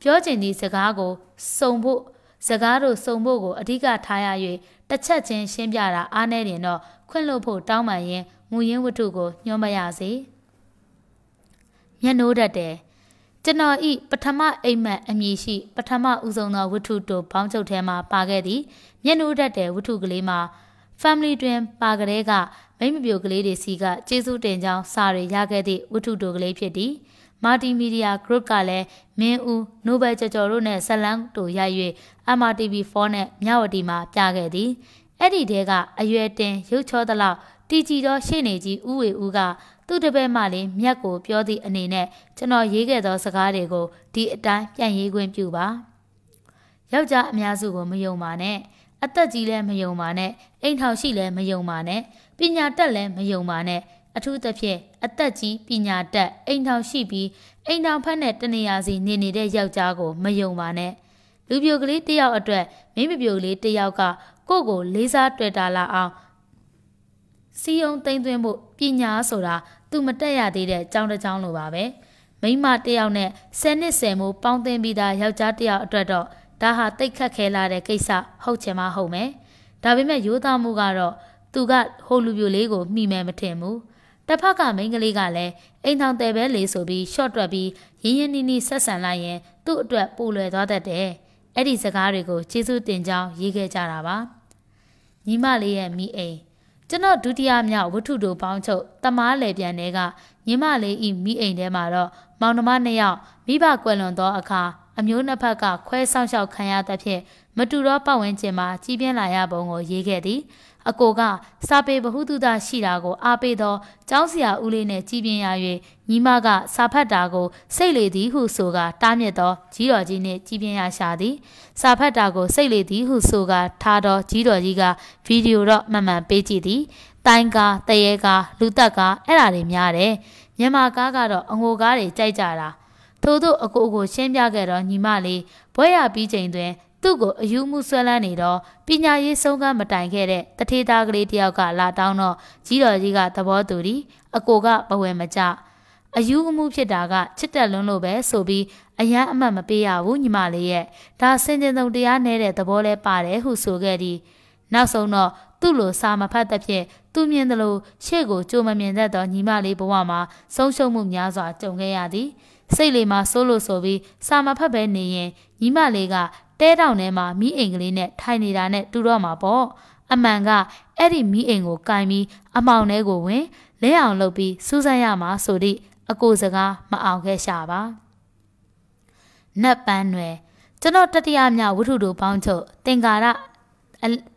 ပြောချင်သည့်စကားကိုစုံဖို့စကားတို့စုံဖို့ကိုအဓိကထားရ၍တစ်ချက်ချင်းရှင်းပြတာအားနည်းရင်တော့ခွင့်လွှတ်ဖို့တောင်းပန်ရင်ငွေရင်းဝတ္ထုကိုညှောမရစေညှိုးတတ်တယ်ကျွန်တော်ဤပထမအိမ်မက်အမည်ရှိပထမဦးဆုံးသောဝတ္ထုတို့ဘောင်းချုပ်ထဲမှပါခဲ့သည့်မျက်နှာတက်တဲ့ဝတ္ထုကလေးမှာ family တွင်ပါကလေးကမိမပြိုကလေးတွေစီကကျေးဇူးတင်ကြောင်းစာတွေရခဲ့သည့်ဝတ္ထုတိုကလေးဖြစ်သည်မာတီမီဒီယာ group ကလည်းမင်းဦးနိုဘယ်ကျော်ကျော်တို့နဲ့ဇလန်တို့ရိုက်၍ MRTV4 နဲ့မြဝတီမှာပြခဲ့သည်အဲ့ဒီတဲကအရွယ်တင် ရုပ်ချောသလောက်တီကြည်သောရှေ့နေကြီးဦးဝေဦးကသူ့တပည့်မလေးမြတ်ကို ပြောသည့်အနေနဲ့ကျွန်တော်ရေးခဲ့သောစကားတွေကိုဒီအတိုင်းပြန်ရေးခွင့်ပြုပါယောက်ျားအများစုကိုမယုံပါနဲ့အသက်ကြီးလည်းမယုံပါနဲ့အိမ်ထောင်ရှိလည်းမယုံပါနဲ့ပညာတတ်လည်းမယုံပါနဲ့အထူးသဖြင့်အသက်ကြီးပညာတတ်အိမ်ထောင်ရှိပြီးအိမ်ထောင်ဖက်နဲ့တနေရာစီနေနေတဲ့ယောက်ျားကိုမယုံပါနဲ့လူပြိုကလေးတယောက်အတွက်မိမပြိုကလေးတယောက်ကကိုယ့်ကိုလေးစားတွေ့တာလာအောင်စီယုံသိမ့်သွင်းဖို့ပညာဆိုတာသူမတက်ရသေးတဲ့အကြောင်းတစ်ကြောင်းလိုပါပဲမိမတယောက်နဲ့10နှစ်10မိုးပေါင်းသင်းပြီးသားယောက်ျားတယောက်အတွက်တော့ဒါဟာတိတ်ခတ်ခဲလာတဲ့ကိစ္စဟုတ်ချင်မှဟုတ်မယ်။ဒါပေမဲ့ရိုးသားမှုကတော့သူကဟိုလူပြိုလေးကိုမှီမယ်မထင်ဘူး။တစ်ဖက်ကမိန်းကလေးကလည်းအိမ်ထောင်တယ်ပဲလေဆိုပြီးရှော့တွက်ပြီးရင်းရင်းနှီးနှီးဆက်ဆံလိုက်ရင်သူ့အတွက်ပိုလွယ်သွားတတ်တယ်။အဲ့ဒီစကားတွေကိုကျေးဇူးတင်ကြောင်းရေးခဲ့ကြတာပါ။ညီမလေးရဲ့မိအိမ်ကျွန်တော်ဒုတိယမြောက်ဝတ္ထုတို့ပေါင်းချုပ်တမားလေပြန်တဲ့ကညီမလေးဤမိအိမ်ထဲမှာတော့မောင်နှမနှစ်ယောက်မိဘကွယ်လွန်သောအခါအမျိုးနှစ်ဖက်ကခွဲဆောင်ရှောက်ခံရသဖြင့်မတူသောပတ်ဝန်းကျင်မှာကြီးပြင်းလာရပုံကိုရေးခဲ့သည်အကိုကစာပေဗဟုသုတရှိတာကိုအားပေးသောကျောင်းဆရာဦးလေးနှင့်ကြည်ပြင်းရ၍ညီမကစာဖတ်တာကိုစိတ်လေသည်ဟုဆိုကတားမြစ်သောကြီးတော်ကြီးနှင့်ကြည်ပြင်းရရှာသည်စာဖတ်တာကိုစိတ်လေသည်ဟုဆိုကထားသောကြီးတော်ကြီးကဗီဒီယိုတော့မှန်မှန်ပေးကြည့်သည်တိုင်းကားတရေကားလူတက်ကားအဲ့ဒါတွေများတယ်မြန်မာကားကတော့အငိုကားတွေကြိုက်ကြတာထို့သို့အကိုကိုရှင်းပြခဲ့တော့ညီမလေးဘွဲ့ရပြီးချိန်တွင်သူ့ကိုအယူမှုဆွဲလန်းနေတော့ပညာရေးဆုံးက မတိုင်ခဲ့တဲ့တထေသားကလေးတယောက်ကလာတောင်းတော့ကြီးတော်ကြီးကသဘောတူသည်အကိုကပဝယ်မကြအယူအမှုဖြစ်တာကချစ်တက်လွန်းလို့ပဲဆိုပြီးအယမ်းအမှတ်မပေးရဘူးညီမလေးရဲ့ဒါစင်ကြင်စုံတရားနဲ့တဲ့သဘောလဲပါတယ်ဟုဆိုခဲ့သည်နောက်ဆုံးတော့သူ့လိုစာမဖတ်တဲ့ဖြင့်သူမြင်သလိုရှေ့ကိုကြိုမမြင်တတ်သောညီမလေးဘဝမှာဆုံးရှုံးမှုများစွာကြုံခဲ့ရသည်စိတ်လေးမှာစိုးလို့ဆိုပြီးစာမဖတ်ပဲနေရင်ညီမလေးကတဲတောင်ထဲမှာမိအိမ်ကလေးနဲ့ထိုင်နေတာနဲ့တူတော့မှာပေါ့အမှန်ကအဲ့ဒီမိအိမ်ကိုကင်ပြီးအမောင်ထဲကိုဝင်လဲအောင်လုပ်ပြီးစူးစမ်းရမှာဆိုသည့်အကိုစကားမအောင်ခဲ့ရှာပါနတ်ပန်းနွယ်ကျွန်တော်တတိယမြောက်ဝိထုတို့ပေါင်းချုပ်တင်္ကာရ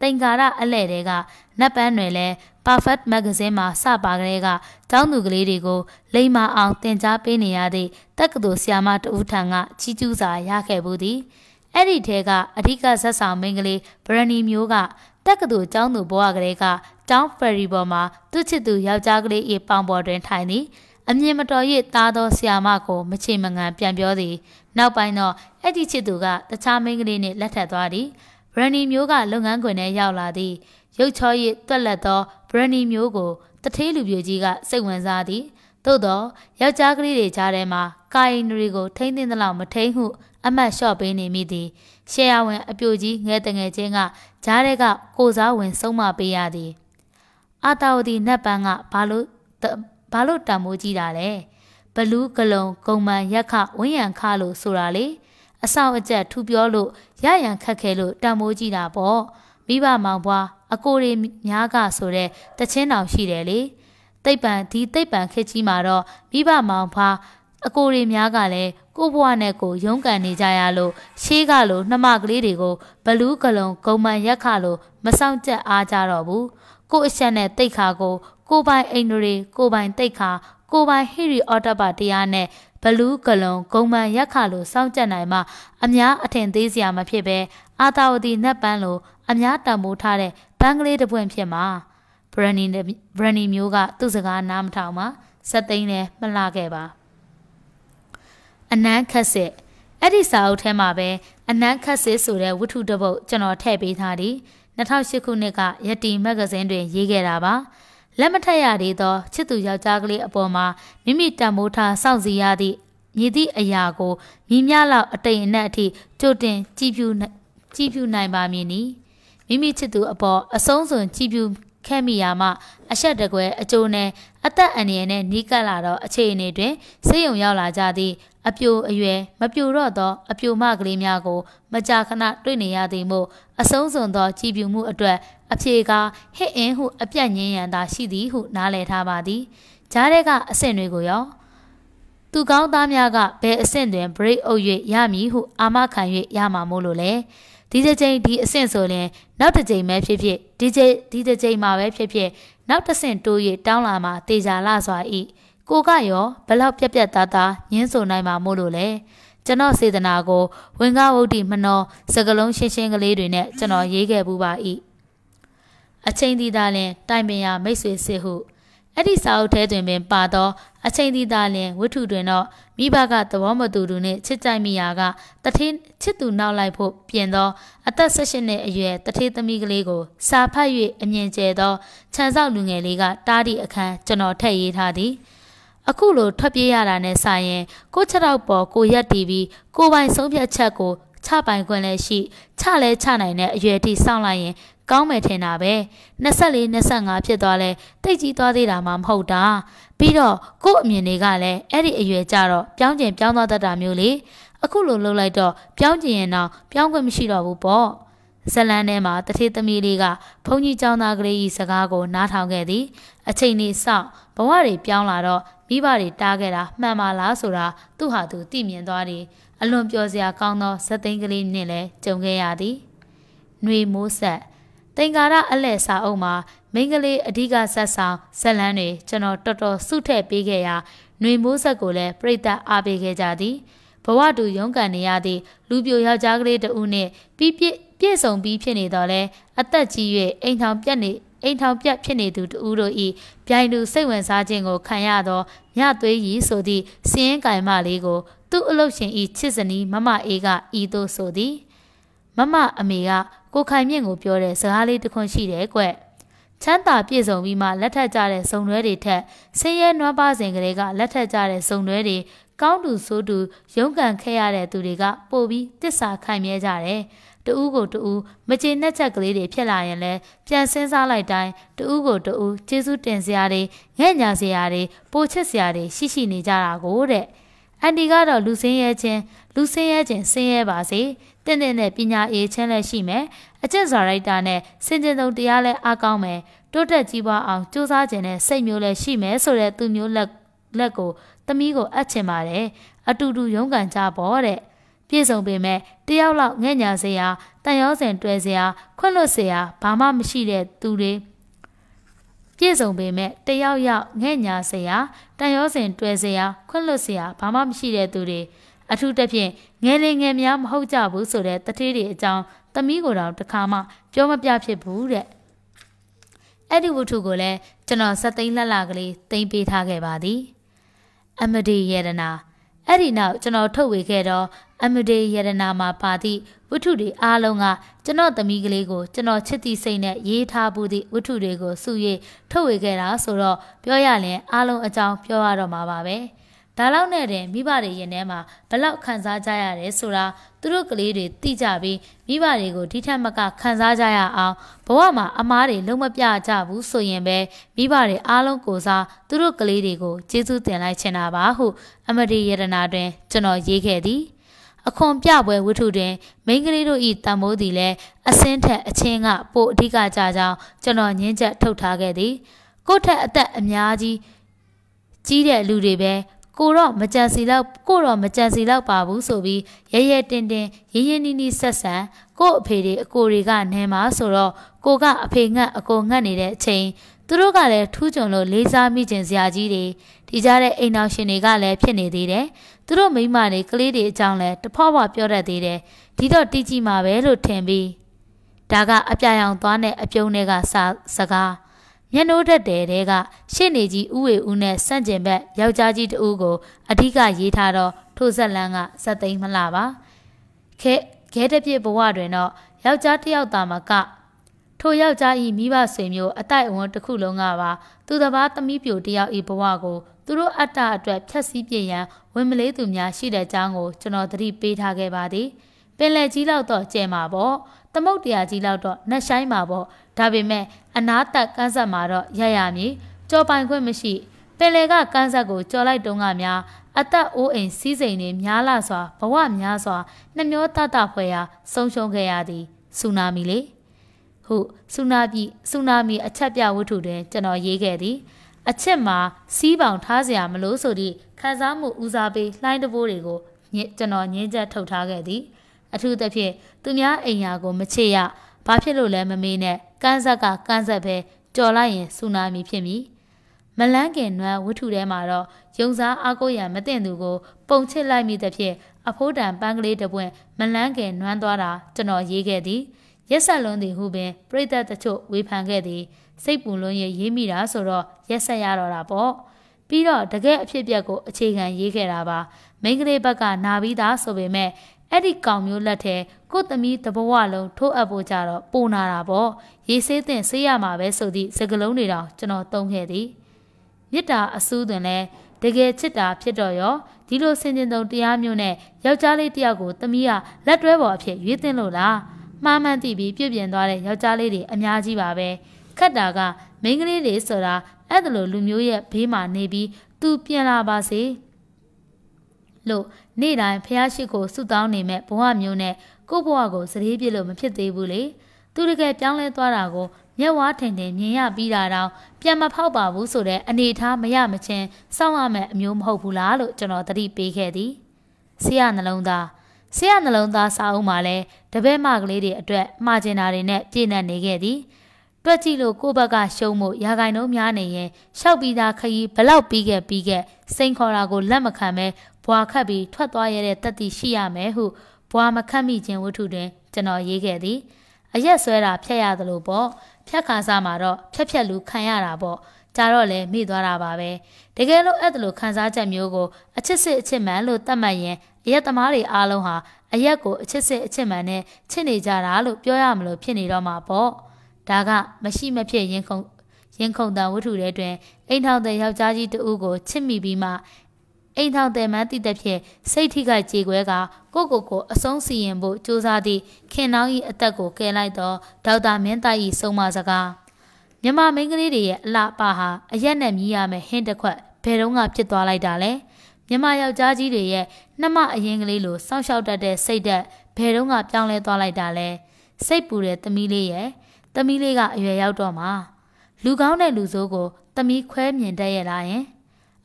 တင်္ကာရအလဲတဲကနတ်ပန်းနွယ်လဲ Perfect Magazine မှာစပါကလေးကကျောင်းသူကလေးတွေကိုလိမ္မာအောင်တင် जा ပေးနေရသည့်တက္ကသိုလ်ဆရာမတဦးထံကချီးကျူးစာရခဲ့ဘူးသည်အဲ့ဒီထဲကအဓိကဆက်ဆောင်မိန်းကလေးဗရဏီမျိုးကတက္ကသိုလ်ကျောင်းသူဘဝကလေးကကျောင်းဖယ်ရီပေါ်မှာသူ့ချစ်သူယောက်ျားကလေး၏ပေါင်ပေါ်တွင်ထိုင်သည်အမြင်မတော်၍သားသောဆရာမကိုမချေမငံပြန်ပြောသည်နောက်ပိုင်းတော့အဲ့ဒီချစ်သူကတခြားမိန်းကလေးနှင့်လက်ထပ်သွားသည်ဗရဏီမျိုးကလုပ်ငန်းခွင်ထဲရောက်လာသည် ရုပ်ချော၍တွက်လက်သော Brandy မျိုးကိုတထေးလူပြည့်ကြီးကစိတ်ဝင်စားသည်သို့တော့ယောက်ျားကလေးတွေကြားထဲမှာကာယင်တွေကိုထိမ့်သိမ့်သလောက်မထိမ့်ဟုအမတ်လျှော့ပေးနေမိသည်ရှယ်ယာဝင် အပြိုကြီးငယ်တငယ်ချင်းကကြားထဲကကိုစားဝင်ဆုံးမပေးရသည် အာတာဝတီနတ်ပန်းကဘာလို့ဘာလို့တံမိုးကြီးတာလဲဘလူးဂလုံဂုံမန်ရက်ခဝင်းရံခလို့ဆိုတာလေအဆောင်အကျက်ထူပြောလို့ရရန်ခက်ခဲလို့တံမိုးကြီးတာပေါ့မိဘမောင်ဘွားအကိုတွေများကဆိုတဲ့တချင်းတောင်ရှိတယ်လေတိတ်ပံဒီတိတ်ပံခက်ကြီးမှာတော့မိဘမောင်ဖားအကိုတွေများကလည်းကိုဘွားနဲ့ကို ရုန်းကန်နေကြရလို့ရှေးကလိုနှမကလေးတွေကိုဘလူးကလုံဂုံမှန်ရက်ခလိုမဆောင်ကြက်အားကြတော့ဘူးကိုအချက်နဲ့တိတ်ခါကိုကိုပိုင်အိန္ဒြေကိုပိုင်တိတ်ခါကိုပိုင်ဟီရီအော်တပါတရားနဲ့ဘလူးကလုံဂုံမှန်ရက်ခလိုစောင့်ကြက်နိုင်မှအများအထင်သေးစရာမဖြစ်ပဲအာတာဝတီနှက်ပန်းလိုအများတံမိုးထားတဲ့ပန်းကလေးတစ်ပွင့်ဖြစ်မှာဘရန်နီဘရန်နီမျိုးက သူ့စကားနားမထောင်ပါစက်သိန်းလည်းမလှခဲ့ပါအနန်းခက်စစ်အဲ့ဒီစာအုပ်ထဲမှာပဲအနန်းခက်စစ်ဆိုတဲ့ဝတ္ထုတစ်ပုဒ်ကျွန်တော်ထည့်ပေးထားသည်2008ခုနှစ်ကယက်တီမဂ္ဂဇင်းတွင် ရေးခဲ့တာပါလက်မထက်ရသေးသောချစ်သူယောက်ျားကလေးအပေါ်မှာမိမိတံမိုးထားစောင့်စီရသည့်မြည်သည့်အရာကိုမြည်မြလောက်အတိမ်အနက်အထိကြိုတင် ကြည်ဖြူကြည်ဖြူနိုင်ပါမည်နီ။မိမိချစ်သူအပေါ်အဆုံးစွန်ကြည်ပြူခဲ့မိရာမှအဆက်တကွယ်အကျိုးနဲ့အသက်အန္တရာယ်နဲ့နှီးကပ်လာတော့အခြေအနေတွင်စိတ်ယုံရောက်လာကြသည့်အပြိုအရွယ်မပြိုတော့သော အပြိုမကလေးများကို မကြာခဏတွေ့နေရသည်မို့အဆုံးစွန်သော ကြည်ပြူမှုအတွက် အဖြေကဟစ်အင်းဟုအပြတ်ငင်းရန်သာ ရှိသည်ဟု နားလည်ထားပါသည်ကြားထဲကအဆင့်တွေကိုရော သူကောင်းသားများကဘယ်အဆင့်တွင် break အုပ်၍ရမည်ဟု အာမခံ၍ရမှာမို့လို့လဲဒီတစ်ချိန်ဒီအဆင့်ဆိုရင်နောက်တစ်ချိန်ပဲဖြစ်ဖြစ်ဒီချိန်ဒီတစ်ချိန်မှာပဲဖြစ်ဖြစ်နောက်တစ်ဆင့်တိုး၍တောင်းလာမှာတေချာလာစွာဤကိုကရောဘလောက်ပြက်ပြက်သားသားညင်းဆိုနိုင်မှာမို့လို့လဲကျွန်တော်စေတနာကို ဝင်ကားဝုဒ္ဓိမနောစကလုံးရှင်းရှင်းကလေးတွေနဲ့ကျွန်တော်ရေးခဲ့ပူပါဤအချိန်ဒီသာလင်တိုင်ပင်ရမိတ်ဆွေစစ်ဟုအဲ့ဒီစာအုပ်ထဲတွင်ပင်ပါသောအချိန်ဒီသာလျင်ဝတ္ထုတွင်တော့မိဘကသဘောမတူသူနှင့်ချစ်ကြိုက်မိရာကတထင်းချစ်သူနောက်လိုက်ဖို့ပြင်သောအသက်၁၈နှစ်အရွယ်တထေးသမီးကလေးကို စာဖတ်၍အမြင်ကျဲသောခြံဆောက်လူငယ်လေးကတားသည့်အခန်းကျွန်တော်ထည့်ရေးထားသည်အခုလိုထွက်ပြေးရတာနဲ့ဆိုင်ရင် ကိုချက်တော့ပေါ်ကိုရက်တီးပြီးကိုပိုင်ဆုံးဖြတ်ချက်ကိုချပိုင်ခွင့်လည်းရှိချလဲချနိုင်တဲ့အရွယ်ထိစောင့်လိုက်ရင်ကောင်းမယ်ထင်တာပဲ24 25ဖြစ်သွားလဲတိတ်ကြီးသွားသေးတာမှမဟုတ်တာပြီးတော့ကို့အမြင်တွေကလည်းအဲ့ဒီအရွယ်ကြတော့ပြောင်းကျင်ပြောင်းသွားတတ်တာမျိုးလေအခုလိုလှုပ်လိုက်တော့ပြောင်းကျင်ရင်တော့ပြောင်းခွင့်မရှိတော့ဘူးပေါ့ဇလန်းထဲမှာတထေသမီးလေးကဘုန်းကြီးကျောင်းသားကလေးကြီးစကားကို နားထောင်ခဲ့သည် အချိန်လေးစောင့်ဘဝတွေပြောင်းလာတော့မိဘတွေတားခဲ့တာမှန်ပါလားဆိုတာသူ့ဟာသူ သိမြင်သွားတယ်အလွန်ပျော်စရာကောင်းသောဇသိန်းကလေးနဲ့လည်းကြုံခဲ့ရသည်။နှွေမိုးဆက်သင်္ကာရအလဲစာအုပ်မှာ မိန်းကလေးအဓိကဇက်ဆောင်ဇက်လန်းတွေကျွန်တော်တော်တော်စုထည့်ပေးခဲ့ရာຫນွေမိုးဆက်ကိုလည်းပြိဿအားပေးခဲ့ကြသည်ဘဝတူရုံးကန်နေရသည့်လူပြိုယောက်ျားကလေးတဦးနှင့်ပြီးပြည့်ပြည့်စုံပြီးဖြစ်နေတော့လဲအသက်ကြီး၍အိမ်ထောင်ပြက်နေအိမ်ထောင်ပြက်ဖြစ်နေသူတဦးတို့၏ပြိုင်သူစိတ်ဝင်စားခြင်းကိုခံရသောမြသွေးကြီးဆိုသည့်စင်းကင်မလေးကို သူ့အလုတ်ရှင်၏ချစ်စနီးမမအေးကဤသို့ဆိုသည်။မမအမေကကိုခိုင်မြင့်ကိုပြောတဲ့စကားလေးတစ်ခွန်းရှိတယ်ကွချမ်းသာပြည့်စုံပြီးမှလက်ထပ်ကြတဲ့စုံတွဲတွေထက်ဆင်းရဲနွမ်းပါစဉ်ကလေးကလက်ထပ်ကြတဲ့စုံတွဲတွေကောင်းတူဆိုးတူရုန်းကန်ခဲ့ရတဲ့သူတွေက ပို့ပြီးတစ္ဆာခိုင်မြဲကြတယ်။တဦးကိုတဦးမကျေနပ်ချက်ကလေးတွေဖြစ်လာရင်လည်းပြန်စင်းစားလိုက်တိုင်းတဦးကိုတဦးကျေးဇူးတင်စရာတွေငဲ့ညာစရာတွေပိုချစ်စရာတွေရှိရှိနေကြတာကိုတဲ့။အန်တီကတော့လူစင်းရဲခြင်းလူစင်းရဲခြင်းစင်းရဲပါစေတင့်တင့်နဲ့ပညာအေးချင်းလည်းရှိမယ်အကျင့်စာရိုက်တာနဲ့စင်ကြင်ဆုံးတရားလည်းအားကောင်းမယ်တိုးတက်ကြီးပွားအောင်ကြိုးစားခြင်းနဲ့စိတ်မျိုးလည်းရှိမယ်ဆိုတဲ့သူမျိုးလက်လက်ကိုသမီးကိုအပ်ချင်ပါတယ်အတူတူရုန်းကန်ကြပေါ့တဲ့ပြည့်စုံပေမဲ့တယောက်လောက်ငဲ့ညာစရာတန်ရောစင်တွဲစရာခွန့်လွတ်စရာဘာမှမရှိတဲ့သူတွေပြည့်စုံပေမဲ့တယောက်ယောက်ငဲ့ညာစရာတန်ရောစင်တွဲစရာခွန့်လွတ်စရာဘာမှမရှိတဲ့သူတွေအထူးသဖြင့်ငယ်လင်ငယ်များမဟုတ်ကြဘူးဆိုတဲ့တတိတွေအကြောင်းသမီးကိုယ်တော်တခါမှပြောမပြဖြစ်ဘူးတဲ့အဲ့ဒီဝတ္ထုကိုလည်းကျွန်တော်ဆက်သိမ်းလှလှကလေးသိမ်းပေးထားခဲ့ပါသည်အမဒီယေရနာအဲ့ဒီနောက်ကျွန်တော်ထုတ်ဝေခဲ့တော့အမဒီယေရနာမှာပါသည့်ဝတ္ထုတွေအားလုံးကကျွန်တော်သမီးကလေးကိုကျွန်တော်ချစ်သည့်စိတ်နဲ့ရေးထားပူသည့်ဝတ္ထုတွေကိုစု၍ထုတ်ဝေခဲ့တာဆိုတော့ပြောရရင် အားလုံးအကြောင်းပြောရတော့မှာပါပဲ။ဒါလောက်နဲ့တင်မိဘတွေရင်ထဲမှာဘလောက်ခံစားကြရတယ်ဆိုတာသူတို့ကလေးတွေသိကြပြီးမိဘတွေကိုဒီထက်မကခံစားကြရအောင်ဘဝမှာအမားတွေလုံးမပြကြဘူးဆိုရင်ပဲမိဘတွေအားလုံးကိုစားသူတို့ကလေးတွေကိုကျေးဇူးတင်လိုက်ချင်တာပါဟုအမဒီယရနာတွင် ကျွန်တော်ရေးခဲ့သည်အခွန်ပြပွဲဝတ္ထုတွင် မိန်းကလေးတို့၏တန်ဖိုးသည်လည်းအစင်းထက်အချင်းကပိုအဓိကကြကြောင်းကျွန်တော်ညင်းချက်ထုတ်ထားခဲ့သည်ကိုယ့်ထက်အသက်အများကြီးကြီးတဲ့လူတွေပဲကိုတော့မကြံစီလောက်ကိုတော့မကြံစီလောက်ပါဘူးဆိုပြီးရဲရဲတင်းတင်းရင်းရင်းနှီးနှီးဆက်ဆံကို့အဖေတွေအကိုတွေကနဲမှာဆိုတော့ကိုကအဖေငတ်အကိုငတ်နေတဲ့အချိန်သူတို့ကလည်းထူးချွန်လို့လေးစားမိကျင်စရာကြီးတွေဒီကြတဲ့အိမ်တော်ရှင်တွေကလည်းဖြစ်နေသေးတယ်သူတို့မိမတွေကလေးတွေအကြောင်းလည်းတဖော့ဖော့ပြောတတ်သေးတယ်ဒီတော့တီးကြည့်မှာပဲလို့ထင်ပြီးဒါကအပြာရောင်သွားတဲ့အပြုံးတွေကစကားမျက်နှိုးတက်တယ်တဲကရှစ်နေကြီးဥဝေဦးနဲ့ဆန့်ကျင်ဘက်ယောက်ျားကြီးတူကိုအဓိကရေးထားတော့ထိုဇက်လန်းကဇက်သိမ်းမလှပါခဲခဲတပြစ်ဘဝတွင်တော့ယောက်ျားတစ်ယောက်သာမကထိုယောက်ျားဤမိဘဆွေမျိုးအတိုက်အဝန်းတစ်ခုလုံးကပါသူတစ်ပါးသမီးပြိုတစ်ယောက်ဤဘဝကိုသူတို့အတ္တအတွက်ဖြတ်စည်းပြရန်ဝင်မလေးသူများရှိတဲ့အကြောင်းကိုကျွန်တော်သတိပေးထားခဲ့ပါသည်ပင်လယ်ကြီးလောက်တော့ကျဲမှာပေါ့သမုတ်တရားကြီးလောက်တော့နှက်ဆိုင်မှာပေါ့ဒါပေမဲ့အနာတက်ကန်းဆက်မှာတော့ရရမည်ကြော်ပိုင်ခွင့်မရှိပင်လယ်ကကန်းဆက်ကိုကြော်လိုက်တုန်းကများအသက်အိုးအိမ်စည်းစိမ်တွေများလာစွာဘဝများစွာနှမျောတတဖွဲရာဆုံးရှုံးခဲ့ရသည်ဆူနာမီလေဟုဆူနာပြီဆူနာမီအချက်ပြဝတ္ထုတွင်ကျွန်တော်ရေးခဲ့သည် အချက်မှာစီးပောင်ထားเสียမလို့ဆိုသည့်ခန်းစားမှုဦးစားပေးလှိုင်းတဘိုးတွေကိုကျွန်တော်ညင်းချက်ထုတ်ထားခဲ့သည်အထူးသဖြင့်သူများအိမ်ယာကိုမချေရ။ဘာဖြစ်လို့လဲမမေးနဲ့။ကန်းဆက်ကကန်းဆက်ပဲကြော်လိုက်ရင်ဆူနာမီဖြစ်မည်။မလန်းခင်နွမ်းဝတ္ထုထဲမှာတော့ရုံစားအားကိုရန်မတင်သူကိုပုံချစ်လိုက်မိသဖြင့်အဖိုးတန်ပန်းကလေးတစ်ပွင့်မလန်းခင်နွမ်းသွားတာကျွန်တော်ရေးခဲ့သည်။ရက်ဆက်လွန်းသည်ဟုပင် ပရိသတ်တချို့ဝေဖန်ခဲ့သည်။စိတ်ပူလွန်းရဲ့ရေးမိတာဆိုတော့ရက်ဆက်ရတော့တာပေါ့။ပြီးတော့တကယ်အဖြစ်အပျက်ကိုအခြေခံရေးခဲ့တာပါ မိန်းကလေးဘက်ကနာပြီးသားဆိုပေမဲ့အဲ့ဒီကောင်မျိုးလက်ထဲကို့သမီးတဘဝလုံးထိုးအပ်ဖို့ကြတော့ပုံနာတာပေါ့ရေဆေးသင့်ဆေးရမှာပဲဆိုသည့်စကလုံးတွေတောင်ကျွန်တော်သုံးခဲ့သည်မြစ်တာအစူးတွင်လဲတကယ်ချစ်တာဖြစ်တော့ရောဒီလိုစင်ကျင်တုံတရားမျိုးနဲ့ယောက်ျားလေးတယောက်ကိုသမီးကလက်တွဲပေါ်အဖြစ်ရွေးတင်လို့လားမှားမှန်းသိပြီးပြည့်ပြင်သွားတဲ့ယောက်ျားလေးတွေအများကြီးပါပဲခက်တာကမိန်းကလေးတွေဆိုတာအဲ့ဒါလိုလူမျိုးရဲ့ဘေးမှာနေပြီး သူပြင်လာပါစေလို့နေ့တိုင်းဖះရှိကိုဆုတောင်းနေမဲ့ဘဝမျိုးနဲ့ကို့ဘဝကိုစည်ပြစ်လို့မဖြစ်သေးဘူးလေသူတကယ်ပြောင်းလဲသွားတာကိုမျက်ဝါးထိန်ထိန်မြင်ရပြီးတာတော့ပြန်မဖောက်ပါဘူးဆိုတဲ့အနေထားမရမချင်းစောင့်ရမယ်အမျိုးမဟုတ်ဘူးလားလို့ကျွန်တော်သတိပေးခဲ့သည်ဆရာနှလုံးသားဆရာနှလုံးသားစာအုပ်မှာလဲတပည့်မကလေးတွေအတွက်မှာကျင်တာတွေနဲ့ပြည့်နှက်နေခဲ့သည်တွက်ကြည့်လို့ကိုယ့်ဘက်ကရှုံးမှုရာဂိုင်နှုံးများနေရင်ရှောက်ပြီးသားခရီးဘလောက်ပြီးခဲ့ပြီးခဲ့စိန်ခေါ်တာကိုလက်မခံပဲဘွာခတ်ပြီးထွက်သွားရတဲ့တက်သည့်ရှိရမယ်ဟုဘွာမခတ်မိခြင်းဝတ္ထုတွင်ကျွန်တော်ရေးခဲ့သည်အရက်ဆွဲတာဖြတ်ရသလိုပေါ့ဖြတ်ခါစားမှာတော့ဖြတ်ဖြတ်လူခံရတာပေါ့ဒါတော့လေမိသွားတာပါပဲတကယ်လို့အဲ့လိုခံစားချက်မျိုးကိုအချစ်စစ်အချစ်မှန်လို့သတ်မှတ်ရင်အရက်သမားတွေအားလုံးဟာအရက်ကိုအချစ်စစ်အချစ်မှန်နဲ့ချစ်နေကြတာလို့ပြောရမလို့ဖြစ်နေတော့မှာပေါ့ဒါကမရှိမဖြစ်ရင်ခုန်ရင်ခုန်တန်ဝတ္ထုတွေတွင်အိမ်ထောင်တဲ့ယောက်ျားကြီးတဦးကိုချစ်မိပြီးမှအိမ်ထောင်တယ်မှန်းသိတဲ့ဖြင့်စိတ်ထိခိုက်ကြေကွဲကကိုကိုကိုအဆုံးစီရင်ဖို့ကြိုးစားသည့်ခင်နောင်း၏အသက်ကိုကယ်လိုက်သောဒေါက်တာမင်းသား၏ဆုံးမစကားမြမမိန်းကလေးတွေရဲ့အလှပဟာအရက်နဲ့မြည်ရမယ်ဟင်းတစ်ခွက်ဘယ်တော့မှဖြစ်သွားလိုက်တာလဲမြမယောက်ျားကြီးတွေရဲ့နှမအရင်ကလေးလိုစောင့်ရှောက်တတ်တဲ့စိတ်ဓာတ်ဘယ်တော့မှပြောင်းလဲသွားလိုက်တာလဲစိတ်ပူတဲ့သမီးလေးရဲ့သမီးလေးကအရွယ်ရောက်တော့မှလူကောင်းတဲ့လူဆိုးကိုသမီးခွဲမြင်တတ်ရဲ့လားယင်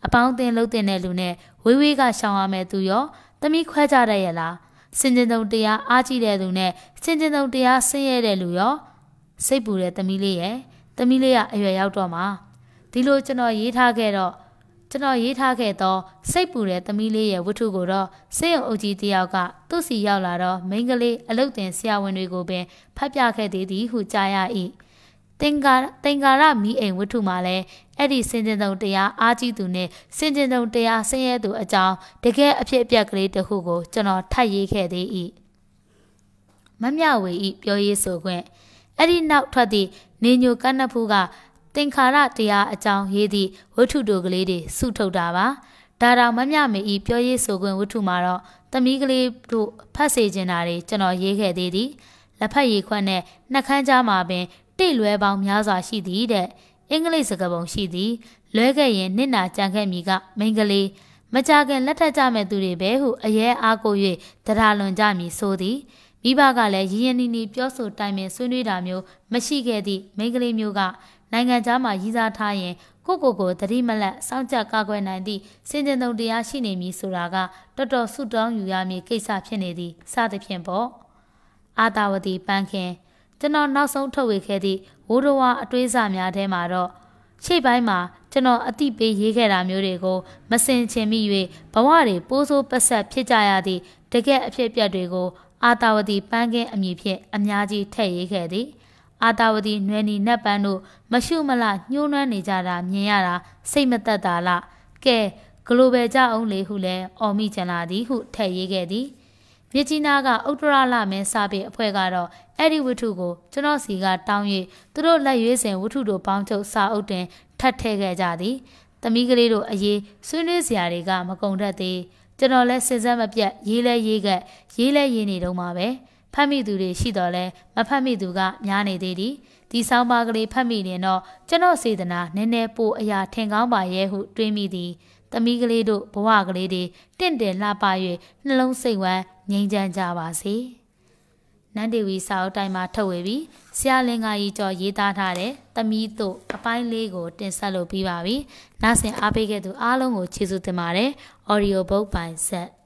အပေါင်းအသင်းလှုပ်တင်တဲ့လူနဲ့ဝေးဝေးကရှောင်ရမယ်သူရောသမီးခွဲကြတတ်ရဲ့လားစင်ကြင်တုံတရားအားကြီးတဲ့သူနဲ့စင်ကြင်တုံတရားဆင်းရဲတဲ့လူရောစိတ်ပူတဲ့သမီးလေးရဲ့သမီးလေးကအရွယ်ရောက်တော့မှဒီလိုကျွန်တော်ရေးထားခဲ့တော့ကျွန်တော်ရေးထားခဲ့သော စိတ်ပူတဲ့သမီးလေးရဲ့ဝတ္ထုကိုတော့စေယုံအုပ်ကြီးတယောက်ကသူ့စီရောက်လာတော့မိန်းကလေးအလုတ်တင်ဆရာဝန်တွေကိုပင်ဖတ်ပြခဲ့သေးသည်ဟုကြားရ၏သင်္ကာသင်္ကာရမီးအိမ်ဝတ္ထုမှာလည်းအဲ့ဒီစင်ကြင်တုံတရားအာကြီးသူနဲ့စင်ကြင်တုံတရားဆင်းရဲသူအကြောင်းတကယ်အဖြစ်အပျက်ကလေးတစ်ခုကိုကျွန်တော်ထပ်ရေးခဲ့သေး၏မမျှဝေ၏ပြောရေးဆိုခွင့်အဲ့ဒီနောက်ထွက်သည့်နေညိုကနဖူးကသင်္ခါရတရားအကြောင်းရေးသည့်ဝတ္ထုတို့ကလေးတွေစုထုတ်တာပါဒါတော်မမျှမေဤပြောရေးဆိုခွင့်ဝတ္ထုမှာတော့သမီးကလေးတို့ဖတ်စေချင်တာတွေကျွန်တော်ရေးခဲ့သေးသည်လက်ဖက်ရည်ခွက်နဲ့နှက်ခမ်းကြားမှာပင်တိတ်လွဲပေါင်းများစွာရှိသည်တဲ့အင်္ဂလိပ်စကားပုံရှိသည်လွဲခဲ့ရင်နစ်နာကြံခဲ့မည်ကမိန်ကလေးမကြခင်လက်ထပ်ကြမဲ့သူတွေပဲဟုအရဲအားကို၍တရားလွန်ကြမည်ဆိုသည်မိဘကလည်းရည်ရည်နီနီပြောဆိုတိုင်ပင်ဆွေးနွေးတာမျိုးမရှိခဲ့သည့်မိန်းကလေးမျိုးကနိုင်ငံသားမှရည်စားထားရင်ကိုကိုကိုတတိမလတ်စောင့်ကြကာကွယ်နိုင်သည့်စင်ကြင်တုံတရားရှိနေမည်ဆိုတာကတော်တော်ဆုတောင်းယူရမည်ကိစ္စဖြစ်နေသည်စသဖြင့်ပေါ့အာတာဝတီပန်းခင်ကျွန်တော်နောက်ဆုံးထုတ်ဝေခဲ့သည့်ဝိုးတော်ဝအတွေးစာများထဲမှာတော့ရှေ့ပိုင်းမှာကျွန်တော်အတိပေးရေးခဲ့တာမျိုးတွေကို မစင်ချင်မိ၍ဘဝတွေပိုးဆိုးပတ်ဆက်ဖြစ်ကြရသည့်တကယ့်အဖြစ်အပျက်တွေကို အာတာဝတိပန်းကင်းအမည်ဖြင့်အများကြီးထည့်ရေးခဲ့သည်အာတာဝတိနွယ်နီနတ်ပန်းတို့မရှုမလညှိုးနှွမ်းနေကြတာမြင်ရတာစိတ်မသက်သာလားကဲဂလိုဘယ်ကြအောင်လေဟုလည်းအော်မိချင်လာသည်ဟုထည့်ရေးခဲ့သည်မြစ်ကြီးနားကအုတ်တရလမင်းစာပေအဖွဲ့ကတော့အဲ့ဒီဝတ္ထုကိုကျွန်တော်စီကတောင်း၍သူတို့လက်ရွေးစဉ်ဝတ္ထုတို့ပေါင်းချုပ်စာအုပ်တင်ထပ်ထည့်ခဲ့ကြသည်သမီးကလေးတို့အရေးဆွေးနွေးစရာတွေကမကုန်တတ်သေးကျွန်တော်လည်းစဉ်ဆက်မပြတ်ရေးလဲရေးကက်ရေးလဲရေးနေတုန်းပါပဲဖတ်မိသူတွေရှိတော့လဲမဖတ်မိသူကများနေသေးသည်ဒီဆောင်းပါးကလေးဖတ်မိရင်တော့ကျွန်တော်စေတနာနည်းနည်းပိုအရာထင်ကောင်းပါရဲ့ဟုတွေးမိသည်သမီးကလေးတို့ဘဝကလေးတွေတင့်တယ်လှပ၍နှလုံးစိတ်ဝမ်းငြိမ်းချမ်းကြပါစေ။နန်းဒေဝီစာအုပ်တိုင်းမှာထုတ်ဝေပြီးဆရာလင်္ကာကြီးကျော်ရေးသားထားတဲ့တမီးတို့အပိုင်းလေးကို တင်ဆက်လုပ်ပြီးပါပြီ။နားဆင်အားပေးခဲ့သူအားလုံးကိုကျေးဇူးတင်ပါတယ်။ Audio Book by Z